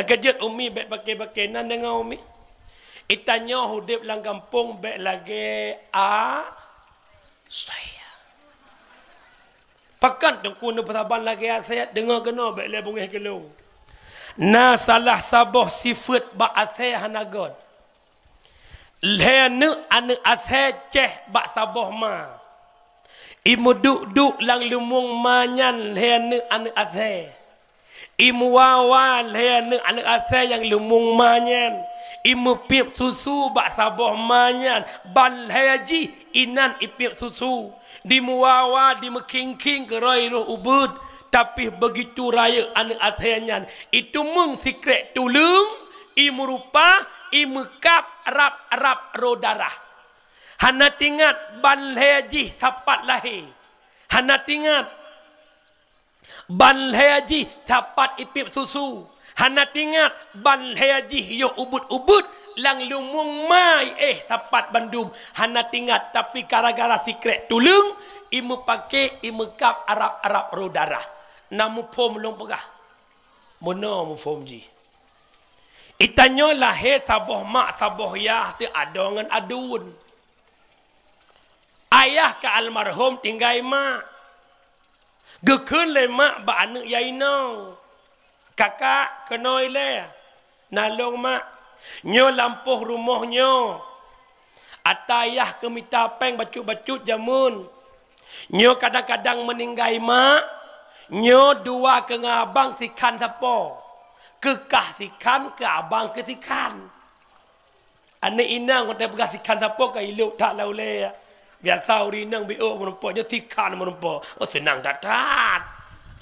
Yang kejut Umi Bek pakai pakai Nan dengan Umi Itanya Hudib Lang kampung Bek lagi A ah, Saya Pakat tengku ne pesaban lagi asyik dengar kena baik le bungih kelo. Na salah sabah sifat ba asyik hanagot. Le ne ane asyik ceh ba sabah ma. Imu duk duk lang lumung manyan le ne ane asyik. Imu wawa le ne ane asyik yang lumung manyan. Ima pip susu bak sabah manyan. Bal haji inan ipip susu. Di muawa di mekingking ke roi roh ubud. Tapi begitu raya anak asyanyan. Itu mung sikret tulung. Ima rupa. Ima kap rap rap roh darah. Hana tingat ban haji sapat lahir. Hana tingat. Ban haji sapat ipip susu. Hana tingat ban hayajih yo ubut-ubut lang lumung mai eh sapat bandum. Hana tingat tapi gara-gara sikret tulung imu pake imu kap Arab-Arab rudara. Namu pom lung pegah. Mono mu pom ji. Itanyo lahe taboh mak taboh yah tu adongan adun. Ayah ke almarhum tinggai mak. Gekun le mak ba anak yainau. Kakak kena ilah. Nalung mak. Nyo lampuh nyo, Atayah kemita peng bacut-bacut jamun. Nyo kadang-kadang meninggai mak. Nyo dua ke abang sikan sapa. Kekah sikan ke abang ke sikan. ane inang kata pegah sikan sapo ke ilok tak lau leh. Biasa urinang biuk merumpuk. Nyo sikan merumpuk. Oh senang tak tak.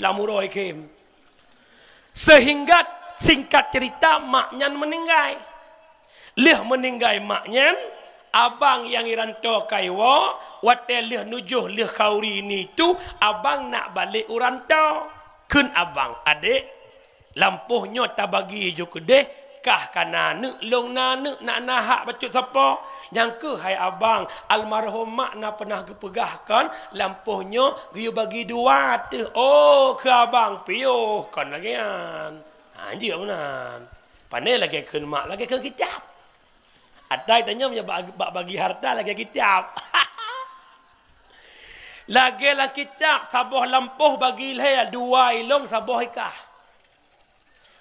Lamuroy kem. Sehingga singkat cerita maknya meninggai, Lih meninggai maknya, abang yang iranto kaiwo, wate lih nujuh lih kauri ini tu, abang nak balik uranto. Kun abang adik, lampuhnya tak bagi juga deh, Kah kana ne long na ne na na hak bacut siapa yang ke hai abang almarhum mak na pernah kepegahkan lampuhnya dia bagi dua tu oh ke abang pio kan lagi an ha, anjir benar pandai lagi ke mak lagi ke kitab atai tanya punya bagi, bagi harta lagi kitab lagi lah kitab sabah lampuh bagi leh dua ilong sabah ikah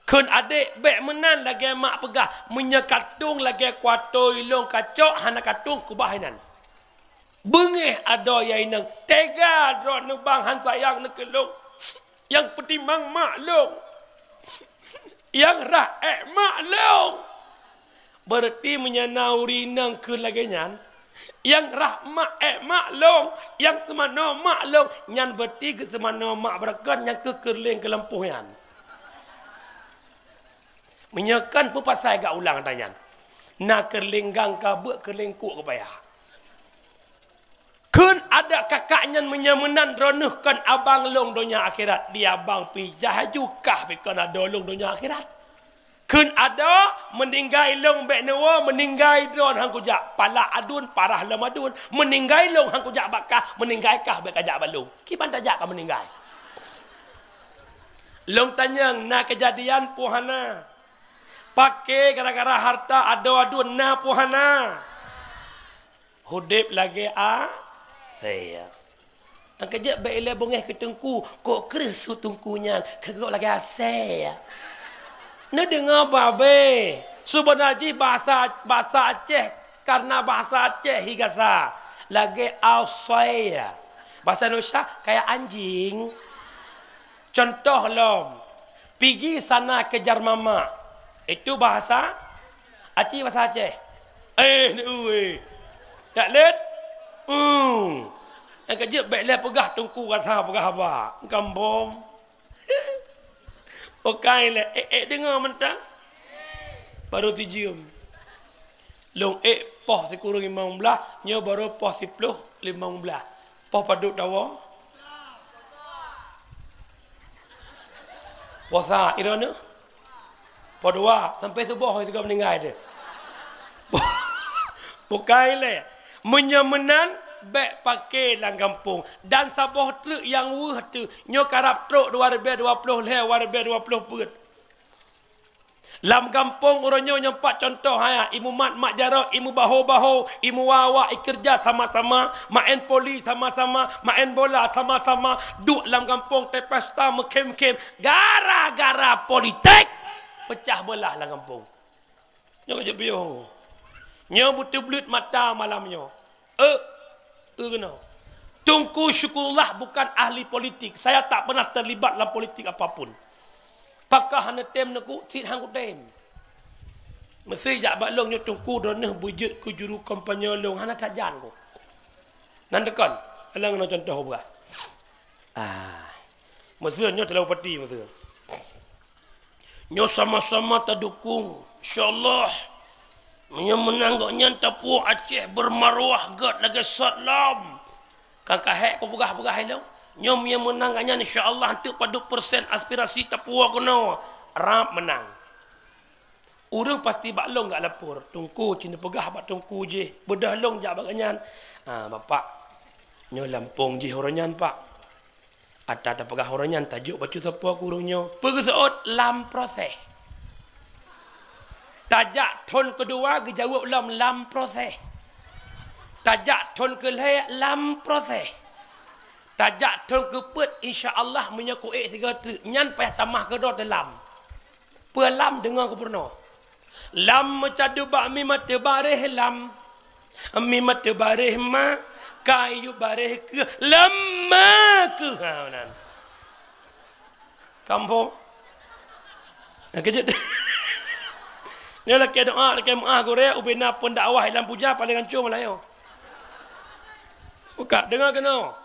Kun adik baik menan lagi mak pegah. Menya katung lagi kuatu ilung kacok. Hana katung kubah inan. Bengih ada yang inan. Tega drok nubang han sayang nekelung. Yang pertimbang maklum. Yang rakyat maklum. Berarti menyenau rinang ke lagi nyan. Yang rahmat eh maklum. Yang semana maklum. Yang berarti ke semana mak berkat. Yang kekerling kelempuh yang. Menyekan pun pasal agak ulang tanya. Nak kelinggang kabut kelingkuk ke payah. Kun ada kakaknya menyemenan ronuhkan abang long dunia akhirat. dia abang pi juga kah pi dolong dunia akhirat. Kun ada meninggai long bek newa meninggai dron hang kujak. Pala adun parah adun Meninggai long hang kujak bakah meninggai kah bek ajak balung. Kiban tajak kah meninggai. Long tanya nak kejadian puhana. Puhana pakai gara-gara harta ada adu na puhana hudip lagi a ah? saya ang kerja baile lah, bungeh ke tungku ko kresu tungkunya ke lagi ase ya ne dengar babe sebenarnya bahasa bahasa Aceh karena bahasa Aceh higasa. sa lagi ausaya bahasa Indonesia kayak anjing contoh lom pergi sana kejar mamak itu bahasa Aci bahasa Aceh. Eh, ui. Tak let. Uh. Hmm. Yang je baik lah pegah tungku rasa pegah apa. Kampung. Pekai lah. Eh, eh, dengar mentang. Baru si jium. Long eh, poh si kurung imam belah. Nyo baru poh si peluh limam belah. Poh paduk tawa. Puasa, irana. Pada Berdoa sampai subuh juga meninggal dia. Bukan le Menyemenan baik pakai dalam kampung. Dan sabah truk yang wuh tu. Nyok harap truk 2020 leh 2020 pun. Lam kampung urunyo nyempat contoh ha ibu mat mak jaro ibu baho baho ibu wawa ikerja sama-sama main poli sama-sama main bola sama-sama duk lam kampung tepesta mekem-kem gara-gara politik pecah belah lah kampung. Nyok je piung. Nyok butuh belut mata malamnya. Eh, eh kena. Tungku syukurlah bukan ahli politik. Saya tak pernah terlibat dalam politik apapun. Pakah hana tem neku, tit hang tem. Mesti jak balong nyok tunku dona bujut ku juru kampanye long hana tajan ku. Nandekan, alang nak contoh buah. Ah. Masa nyok terlalu peti masa. Nyo sama-sama tak dukung. InsyaAllah. Nyo menanggok nyantar puak Aceh bermaruah gad lagi salam. Kakak hek kau bergah-bergah ilau. Nyo menang menanggok nyantar insyaAllah hantu pada persen aspirasi tak puak kena. Rap menang. Urung pasti baklong gak lapor. Tungku cina pegah bak tungku je. Bedah long jak bak nyan. Ha, bapak. Nyo lampung je orang pak. Ada ta pegah orang tajuk baca sepua kurungnya. Pergeseut lam proses. Tajak ton kedua ke jawab lam lam proses. Tajak ton ke lam proses. Tajak ton ke put insya Allah menyekui tiga tu. Nyan payah tamah ke dua dalam. Pelam dengar ke pernah. Lam macam bak mi mata barih lam. mimat mata barih kayu bareh ke lemak ha nan Nak kerja? ni lah ke doa ke maah gore ubina pun dakwah dalam puja paling hancur melayu buka dengar kena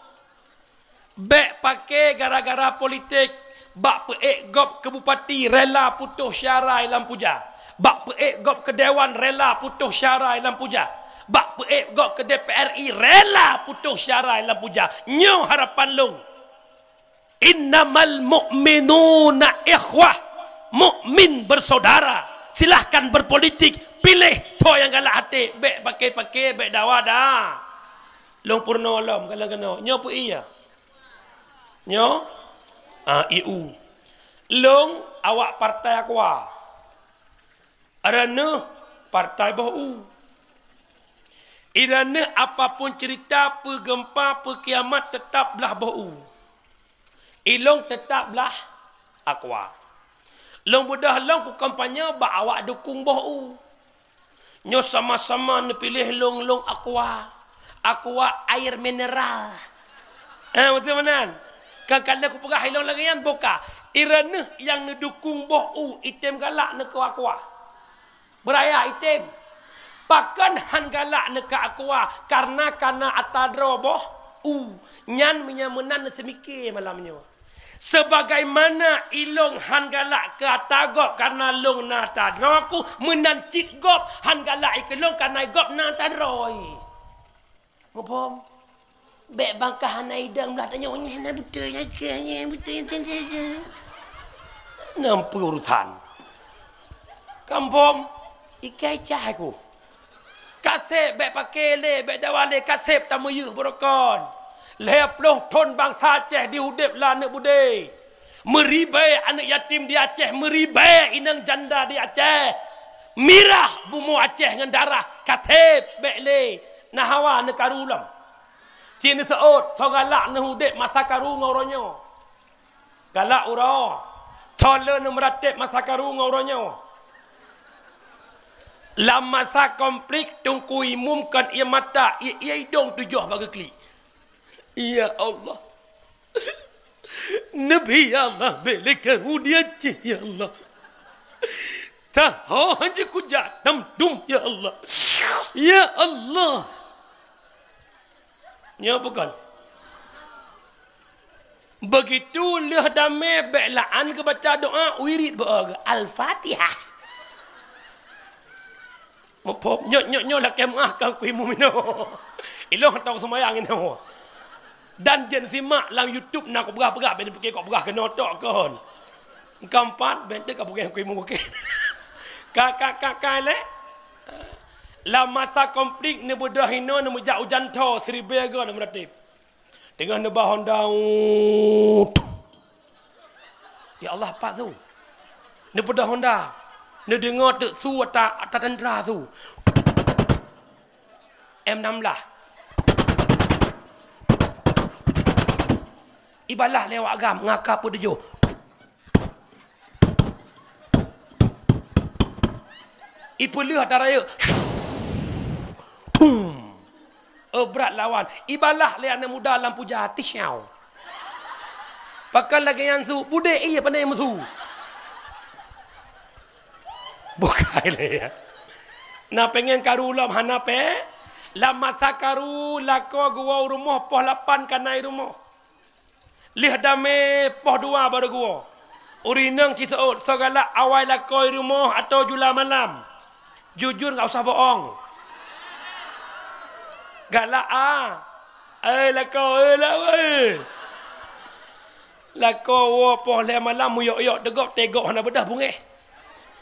bek pakai gara-gara politik bak peik gop ke bupati rela putus syara dalam puja bak peik gop ke dewan rela putus syara dalam puja bak peik eh, go ke DPRI rela putus syara dalam puja nyu harapan lu innamal mu'minuna ikhwah mukmin bersaudara silakan berpolitik pilih to yang galak hati bek pakai-pakai bek dawa dah long purno lom kala kena nyu pu iya nyu ah iu long awak partai aku ah partai bahu Irana apapun cerita apa gempa apa kiamat tetap belah bau. Ilong tetap belah akwa. Long mudah long ku kampanye ba awak dukung bau. Nyo sama-sama ne pilih long long akwa. Akwa air mineral. Eh betul menan. Kang kan aku pegah ilong lagi yang buka. Irana yang ne dukung bau item galak ne ku akwa. Beraya item. Pakan han galak neka akua ah. karena karena atadro boh u nyan menyamunan semiki malamnya. Sebagaimana ilong han galak ke atagop karena long na atadro aku menan cit gop han galak ikelong karena gop na atadroi. Ngapom? Bek bangka hana idang belah tanya onyeh na betul ya ke onyeh betul ya cinta ya. Nampu urutan. Kampom, ikai cahaku. Kampom, กาเซบแบบปาเกเล่แบบดาวาเล่กาเซบตะมือยือบรกรแลบลงทนบางซาแจดิวเด็บลาเนบุเดมือรีเบอันยาติมดิอาแจมือรีเบอินังจันดาดิอาแจมิระบุโมอาแจเงินดารากาเซบแบบเล่นาฮาวาเนการูลมจีนสะอดสกัลละเนหูเดมาสการูงอรญโยกาละอุรอทอนเลนมรัตเตมาสการูงอรญโย Lama sah konflik tungku imumkan ia mata ia, ia hidung tujuh bagi kli. Ya Allah. Nabi Allah belikan hudia ci ya Allah. Tah hanji ku jatam dum ya Allah. Ya Allah. Ni apa ya kan? Begitu lah damai belaan kebaca doa wirid berag Al-Fatihah. มาพบเยอะๆแล้วแกมากกีมูมิโนอีลองตองสมัยอ่างเงี้ยหัวดันเจนซิมะลังยุทูบนักบุกาบุกาเป็นเกี่ยวกับบุกาเกนอตอก่อนกำปั้นเบนเดกับบุกาเกี่ยวกับกาคาคาคาเละลามาซาคอมพลีกเนบุดาฮินโนเนมุจาอุจันทอสริเบียโกเนมรติบดังนั้นเนบะฮอนดาวูดอย่าอัลลอฮ์ปะซูเนบุดาฮอนดา nak ta tu su atas atas tentera tu. M16. Ibalah lewat gam ngaka pun dejo. lihat atas raya. Pum. Obrat lawan. Ibalah le anak muda lampu jahat. Tishau. Pakal lagi yang su. Budek iya pandai musuh. Bukan ini ya. Nak pengen karu mana ha, pe? eh? Lah, Lam masa karu lako gua rumah poh lapan kanai rumah. Lih dame poh dua baru gua. Urinang kita ut segala awal lako rumah atau jula malam. Jujur enggak usah bohong. Galak ah. Eh lako eh lawe. Eh. Lako wo poh le malam muyok-yok degok tegok hana bedah bungeh.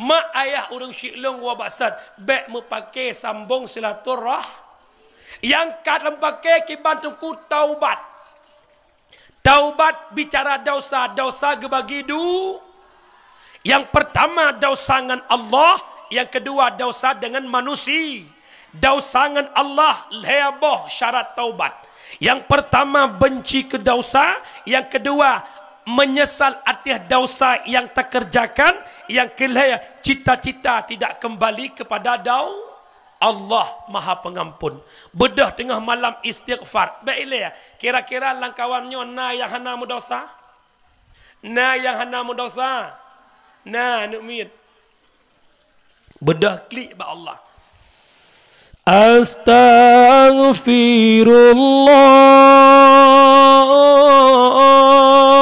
mak ayah orang syiklong wabasat, basad bek mepake sambung silaturah yang kadang pakai kibantu ku taubat taubat bicara dosa dosa gebagi du yang pertama dosa dengan Allah yang kedua dosa dengan manusia dosa dengan Allah leboh syarat taubat yang pertama benci ke dosa yang kedua menyesal atas dosa yang tak kerjakan, yang kelah cita-cita tidak kembali kepada dau Allah Maha Pengampun. Bedah tengah malam istighfar. Baiklah, ya? Kira-kira langkawannya na yang hana dosa? Na yang hana dosa? Na nukmin. Bedah klik ba Allah. Astaghfirullah.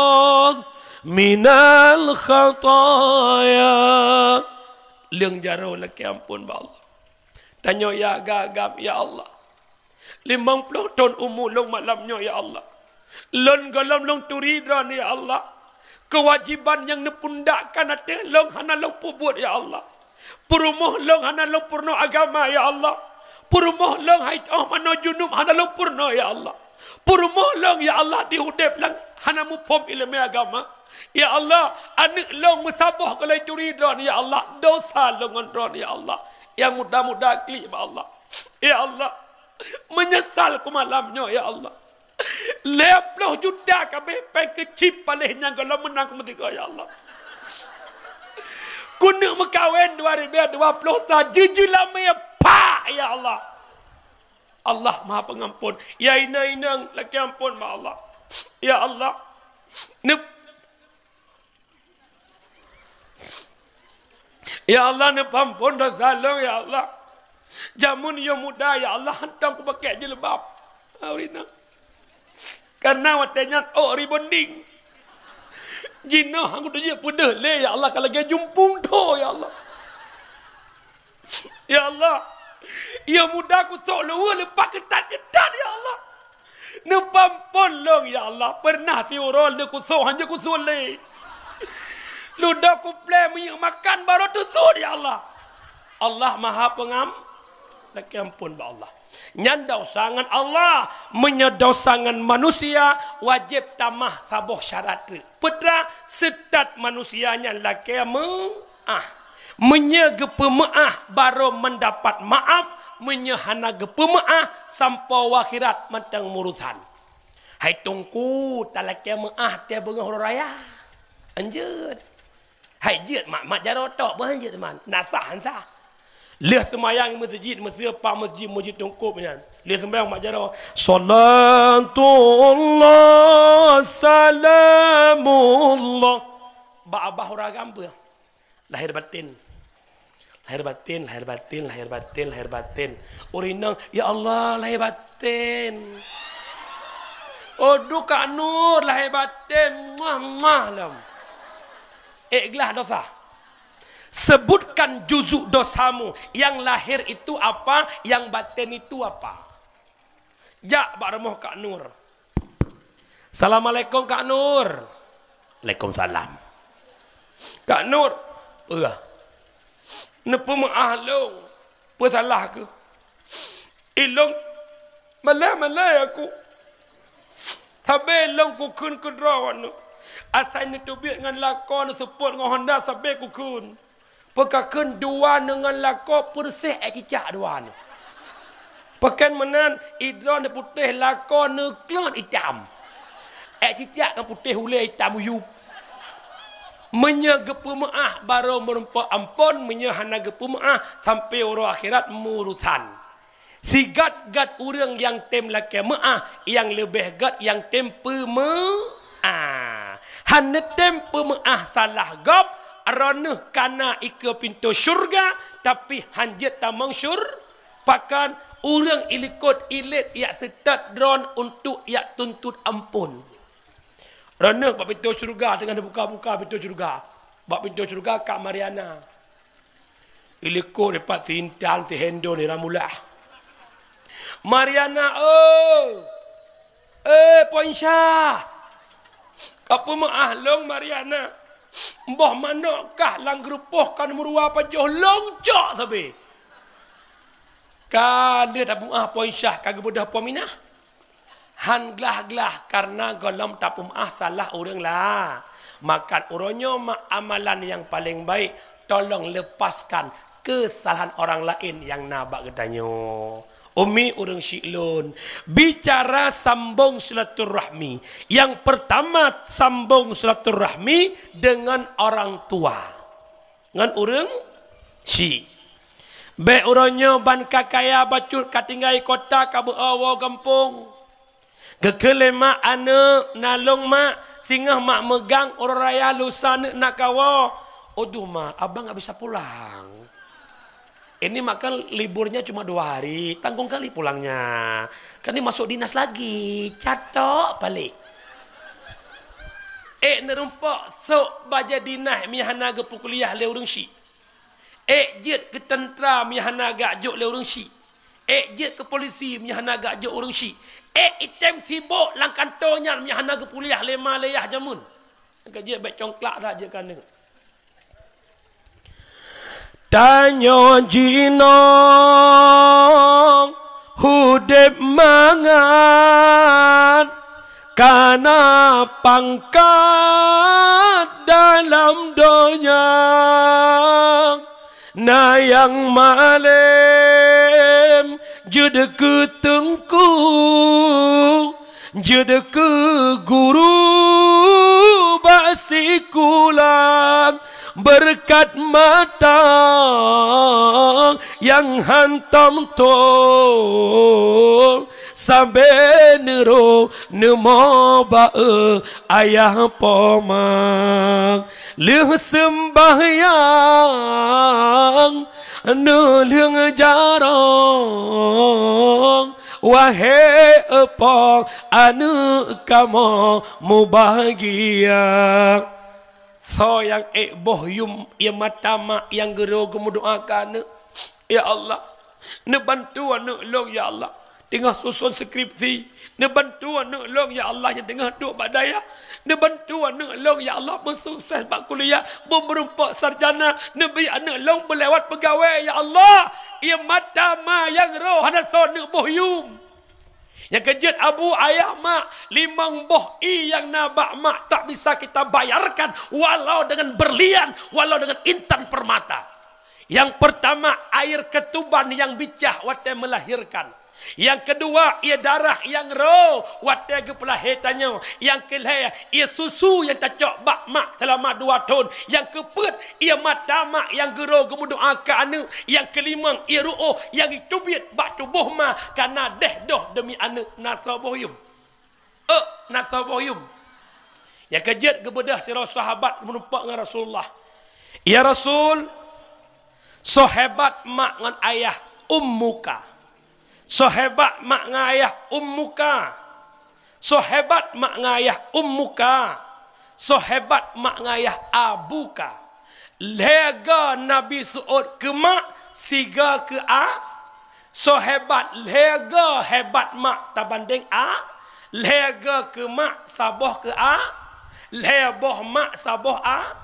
من الخطايا ليون جارو لك يا امبون بالله تانيو يا غاغام يا الله لمن بلوتون امو لون مالام يا الله لون غلام لون تريدون يا Allah. kewajiban yang nepundakkan hati long hana long pubur ya Allah purumoh long hana long purno agama ya Allah purumoh long hait oh mano junum hana long purno ya Allah purumoh long ya Allah dihudep lang hana mupom ilmu agama. Ya Allah, anak long mutabah kalau curi don ya Allah, dosa longon don ya Allah. Yang muda-muda klima Allah. Ya Allah, menyesal ku malamnya ya Allah. Leploh juta kabe pe cip paleh nyang kalau menang ku mati ya Allah. Kuna mekawin 2020 sa jujur lama ya pa ya Allah. Allah Maha Pengampun. Ya ina ina lagi maha Allah. Ya Allah. Ne? Ya Allah ne pampun dah zalong ya Allah. ni yang muda ya Allah hantam aku pakai je lebab, jilbab. Ha, Aurina. Karena watenya oh ribonding. Jino aku tu je pedah le ya Allah kalau dia jumpung tu ya Allah. Ya Allah. Ya muda aku sok lewa lepak ketat-ketat ya Allah. Nu pampun long ya Allah. Pernah si urol dia kusuh hanya kusul ni. Ludah ku play minyak makan baru tu ya Allah. Allah maha pengam. Laki ampun ba Allah. Nyandau sangan Allah. Menyedau sangan manusia. Wajib tamah saboh syarat. Pedra setat manusia manusianya laki ah. Menyegepemaah baru mendapat Maaf menyehana gepemaah sampau wakhirat matang murusan. Hai tungku talak yang maah tia bengah huru raya. Anjir. Hai jid mak mak jarak tak pun anjir teman. Nasah hansah. Lihat semayang masjid, masjid pak masjid, masjid tungku punya. Lihat semayang mak jarak. Salatullah, salamullah. Ba'abah huragam pun. Lahir batin lahir batin, lahir batin, lahir batin, lahir batin. Orinang, ya Allah, lahir batin. Oh, Kak Nur, lahir batin. Mwah, mwah. Iklah dosa. Sebutkan juzuk dosamu. Yang lahir itu apa, yang batin itu apa. Ya, Pak Remoh Kak Nur. Assalamualaikum Kak Nur. Waalaikumsalam. Kak Nur. Uh, นปมอาลงพูดอสลากอิลงมาเล้วมาเล้วกูทับเบลงกูคืนกูรอวันนู้อาศัยในตัวเบียงเงินละกอนสปอร์ตงอฮอนด้าทับเบกูคืนพรากาขึ้นดูว่าเงินละก็ปุ่นเสียที่จาดวานพระกันมานั้นอีดรอนในปุตเตะละก็เนื้อกลือนอีจามแอทิ่จ่ากับปุตเตะหุเล่จามยู่ menyege pemaah baru merumpa ampun menyehana ge pemaah sampai orang akhirat murutan Si gad gad urang yang tem lake maah yang lebih gad yang tem pemaah hanne tem pemaah salah gob ranuh karena ikut pintu syurga tapi hanjet tamang syur pakan urang ilikot ilit yak setat dron untuk yak tuntut ampun Rana bab pintu syurga dengan buka-buka pintu syurga. Bab pintu syurga kat Mariana. Iliko depa tintal ti hendo ni ramulah. Mariana oh. Eh Poinsha. Apa mu ahlong Mariana? Mbah manakah lang gerupoh kan meruah pajoh longcok tapi. Kada tabung ah Poinsha kagak bodoh Poinsha. Han gelah gelah karena golom tapum ah salah orang lah. Makan uronyo mak amalan yang paling baik. Tolong lepaskan kesalahan orang lain yang nabak ketanya. Umi urung syiklun. Bicara sambung silaturahmi. Yang pertama sambung silaturahmi dengan orang tua. Dengan urung si. Baik uronyo ban kakaya bacut katinggai kota kabu awo gempung. Kekelem mak ane nalong mak singah mak megang orang raya lusan nak kawo. Oduh mak, abang nggak bisa pulang. Ini makan liburnya cuma dua hari, tanggung kali pulangnya. Kan ini masuk dinas lagi, cato balik. Eh nerumpok sok baja dinas, mihana ge pukuliah le urang si. Eh jet ke tentera mihana gak jok le urang si. Eh jet ke polisi mihana gak jok urang si. Eh item sibuk lang kantornya punya hana kepulih lemah leyah jamun. Kerja kan baik congklak dah je kan dengar. Tanya jinong hudep mangan karena pangkat dalam dunia na yang malih jede ke tengku jede ke guru basi kulang berkat mata yang hantam to sabe nero nemo ba ayah pomang leh sembahyang nu lương wahai apa anu kamu mubahagia so yang ek boh yum yang mata mak yang geru kamu doakan ya Allah ne bantu anu long ya Allah tengah susun skripsi dia bantu anak long ya Allah yang tengah duduk badaya. Dia bantu anak long ya Allah bersukses buat kuliah. Berumpak sarjana. Nebi beri anak long berlewat pegawai ya Allah. Ia mata ma yang roh ada so nak bohyum. Yang kejut abu ayah mak. Limang boh i yang nabak mak. Tak bisa kita bayarkan. Walau dengan berlian. Walau dengan intan permata. Yang pertama air ketuban yang bicah. Wata melahirkan. Yang kedua ia darah yang roh Wata gepulah hitanya Yang kelihatan ia susu yang cacok bak mak selama dua tahun Yang keempat ia mata mak yang geroh gemudu akar anak Yang kelima ia ruuh yang itubit bak tubuh ma Karena deh doh demi anak nasa Eh nasa Yang kejut kepada si sahabat menumpak dengan Rasulullah Ya Rasul So hebat mak dengan ayah Ummuka Sehebat mak ngayah ummuka. Sehebat mak ngayah ummuka. Sehebat mak ngayah abuka. Lega Nabi Suud ke mak, siga ke a. Sehebat lega hebat mak tak banding a. Lega ke mak, saboh ke a. Leboh mak, saboh a.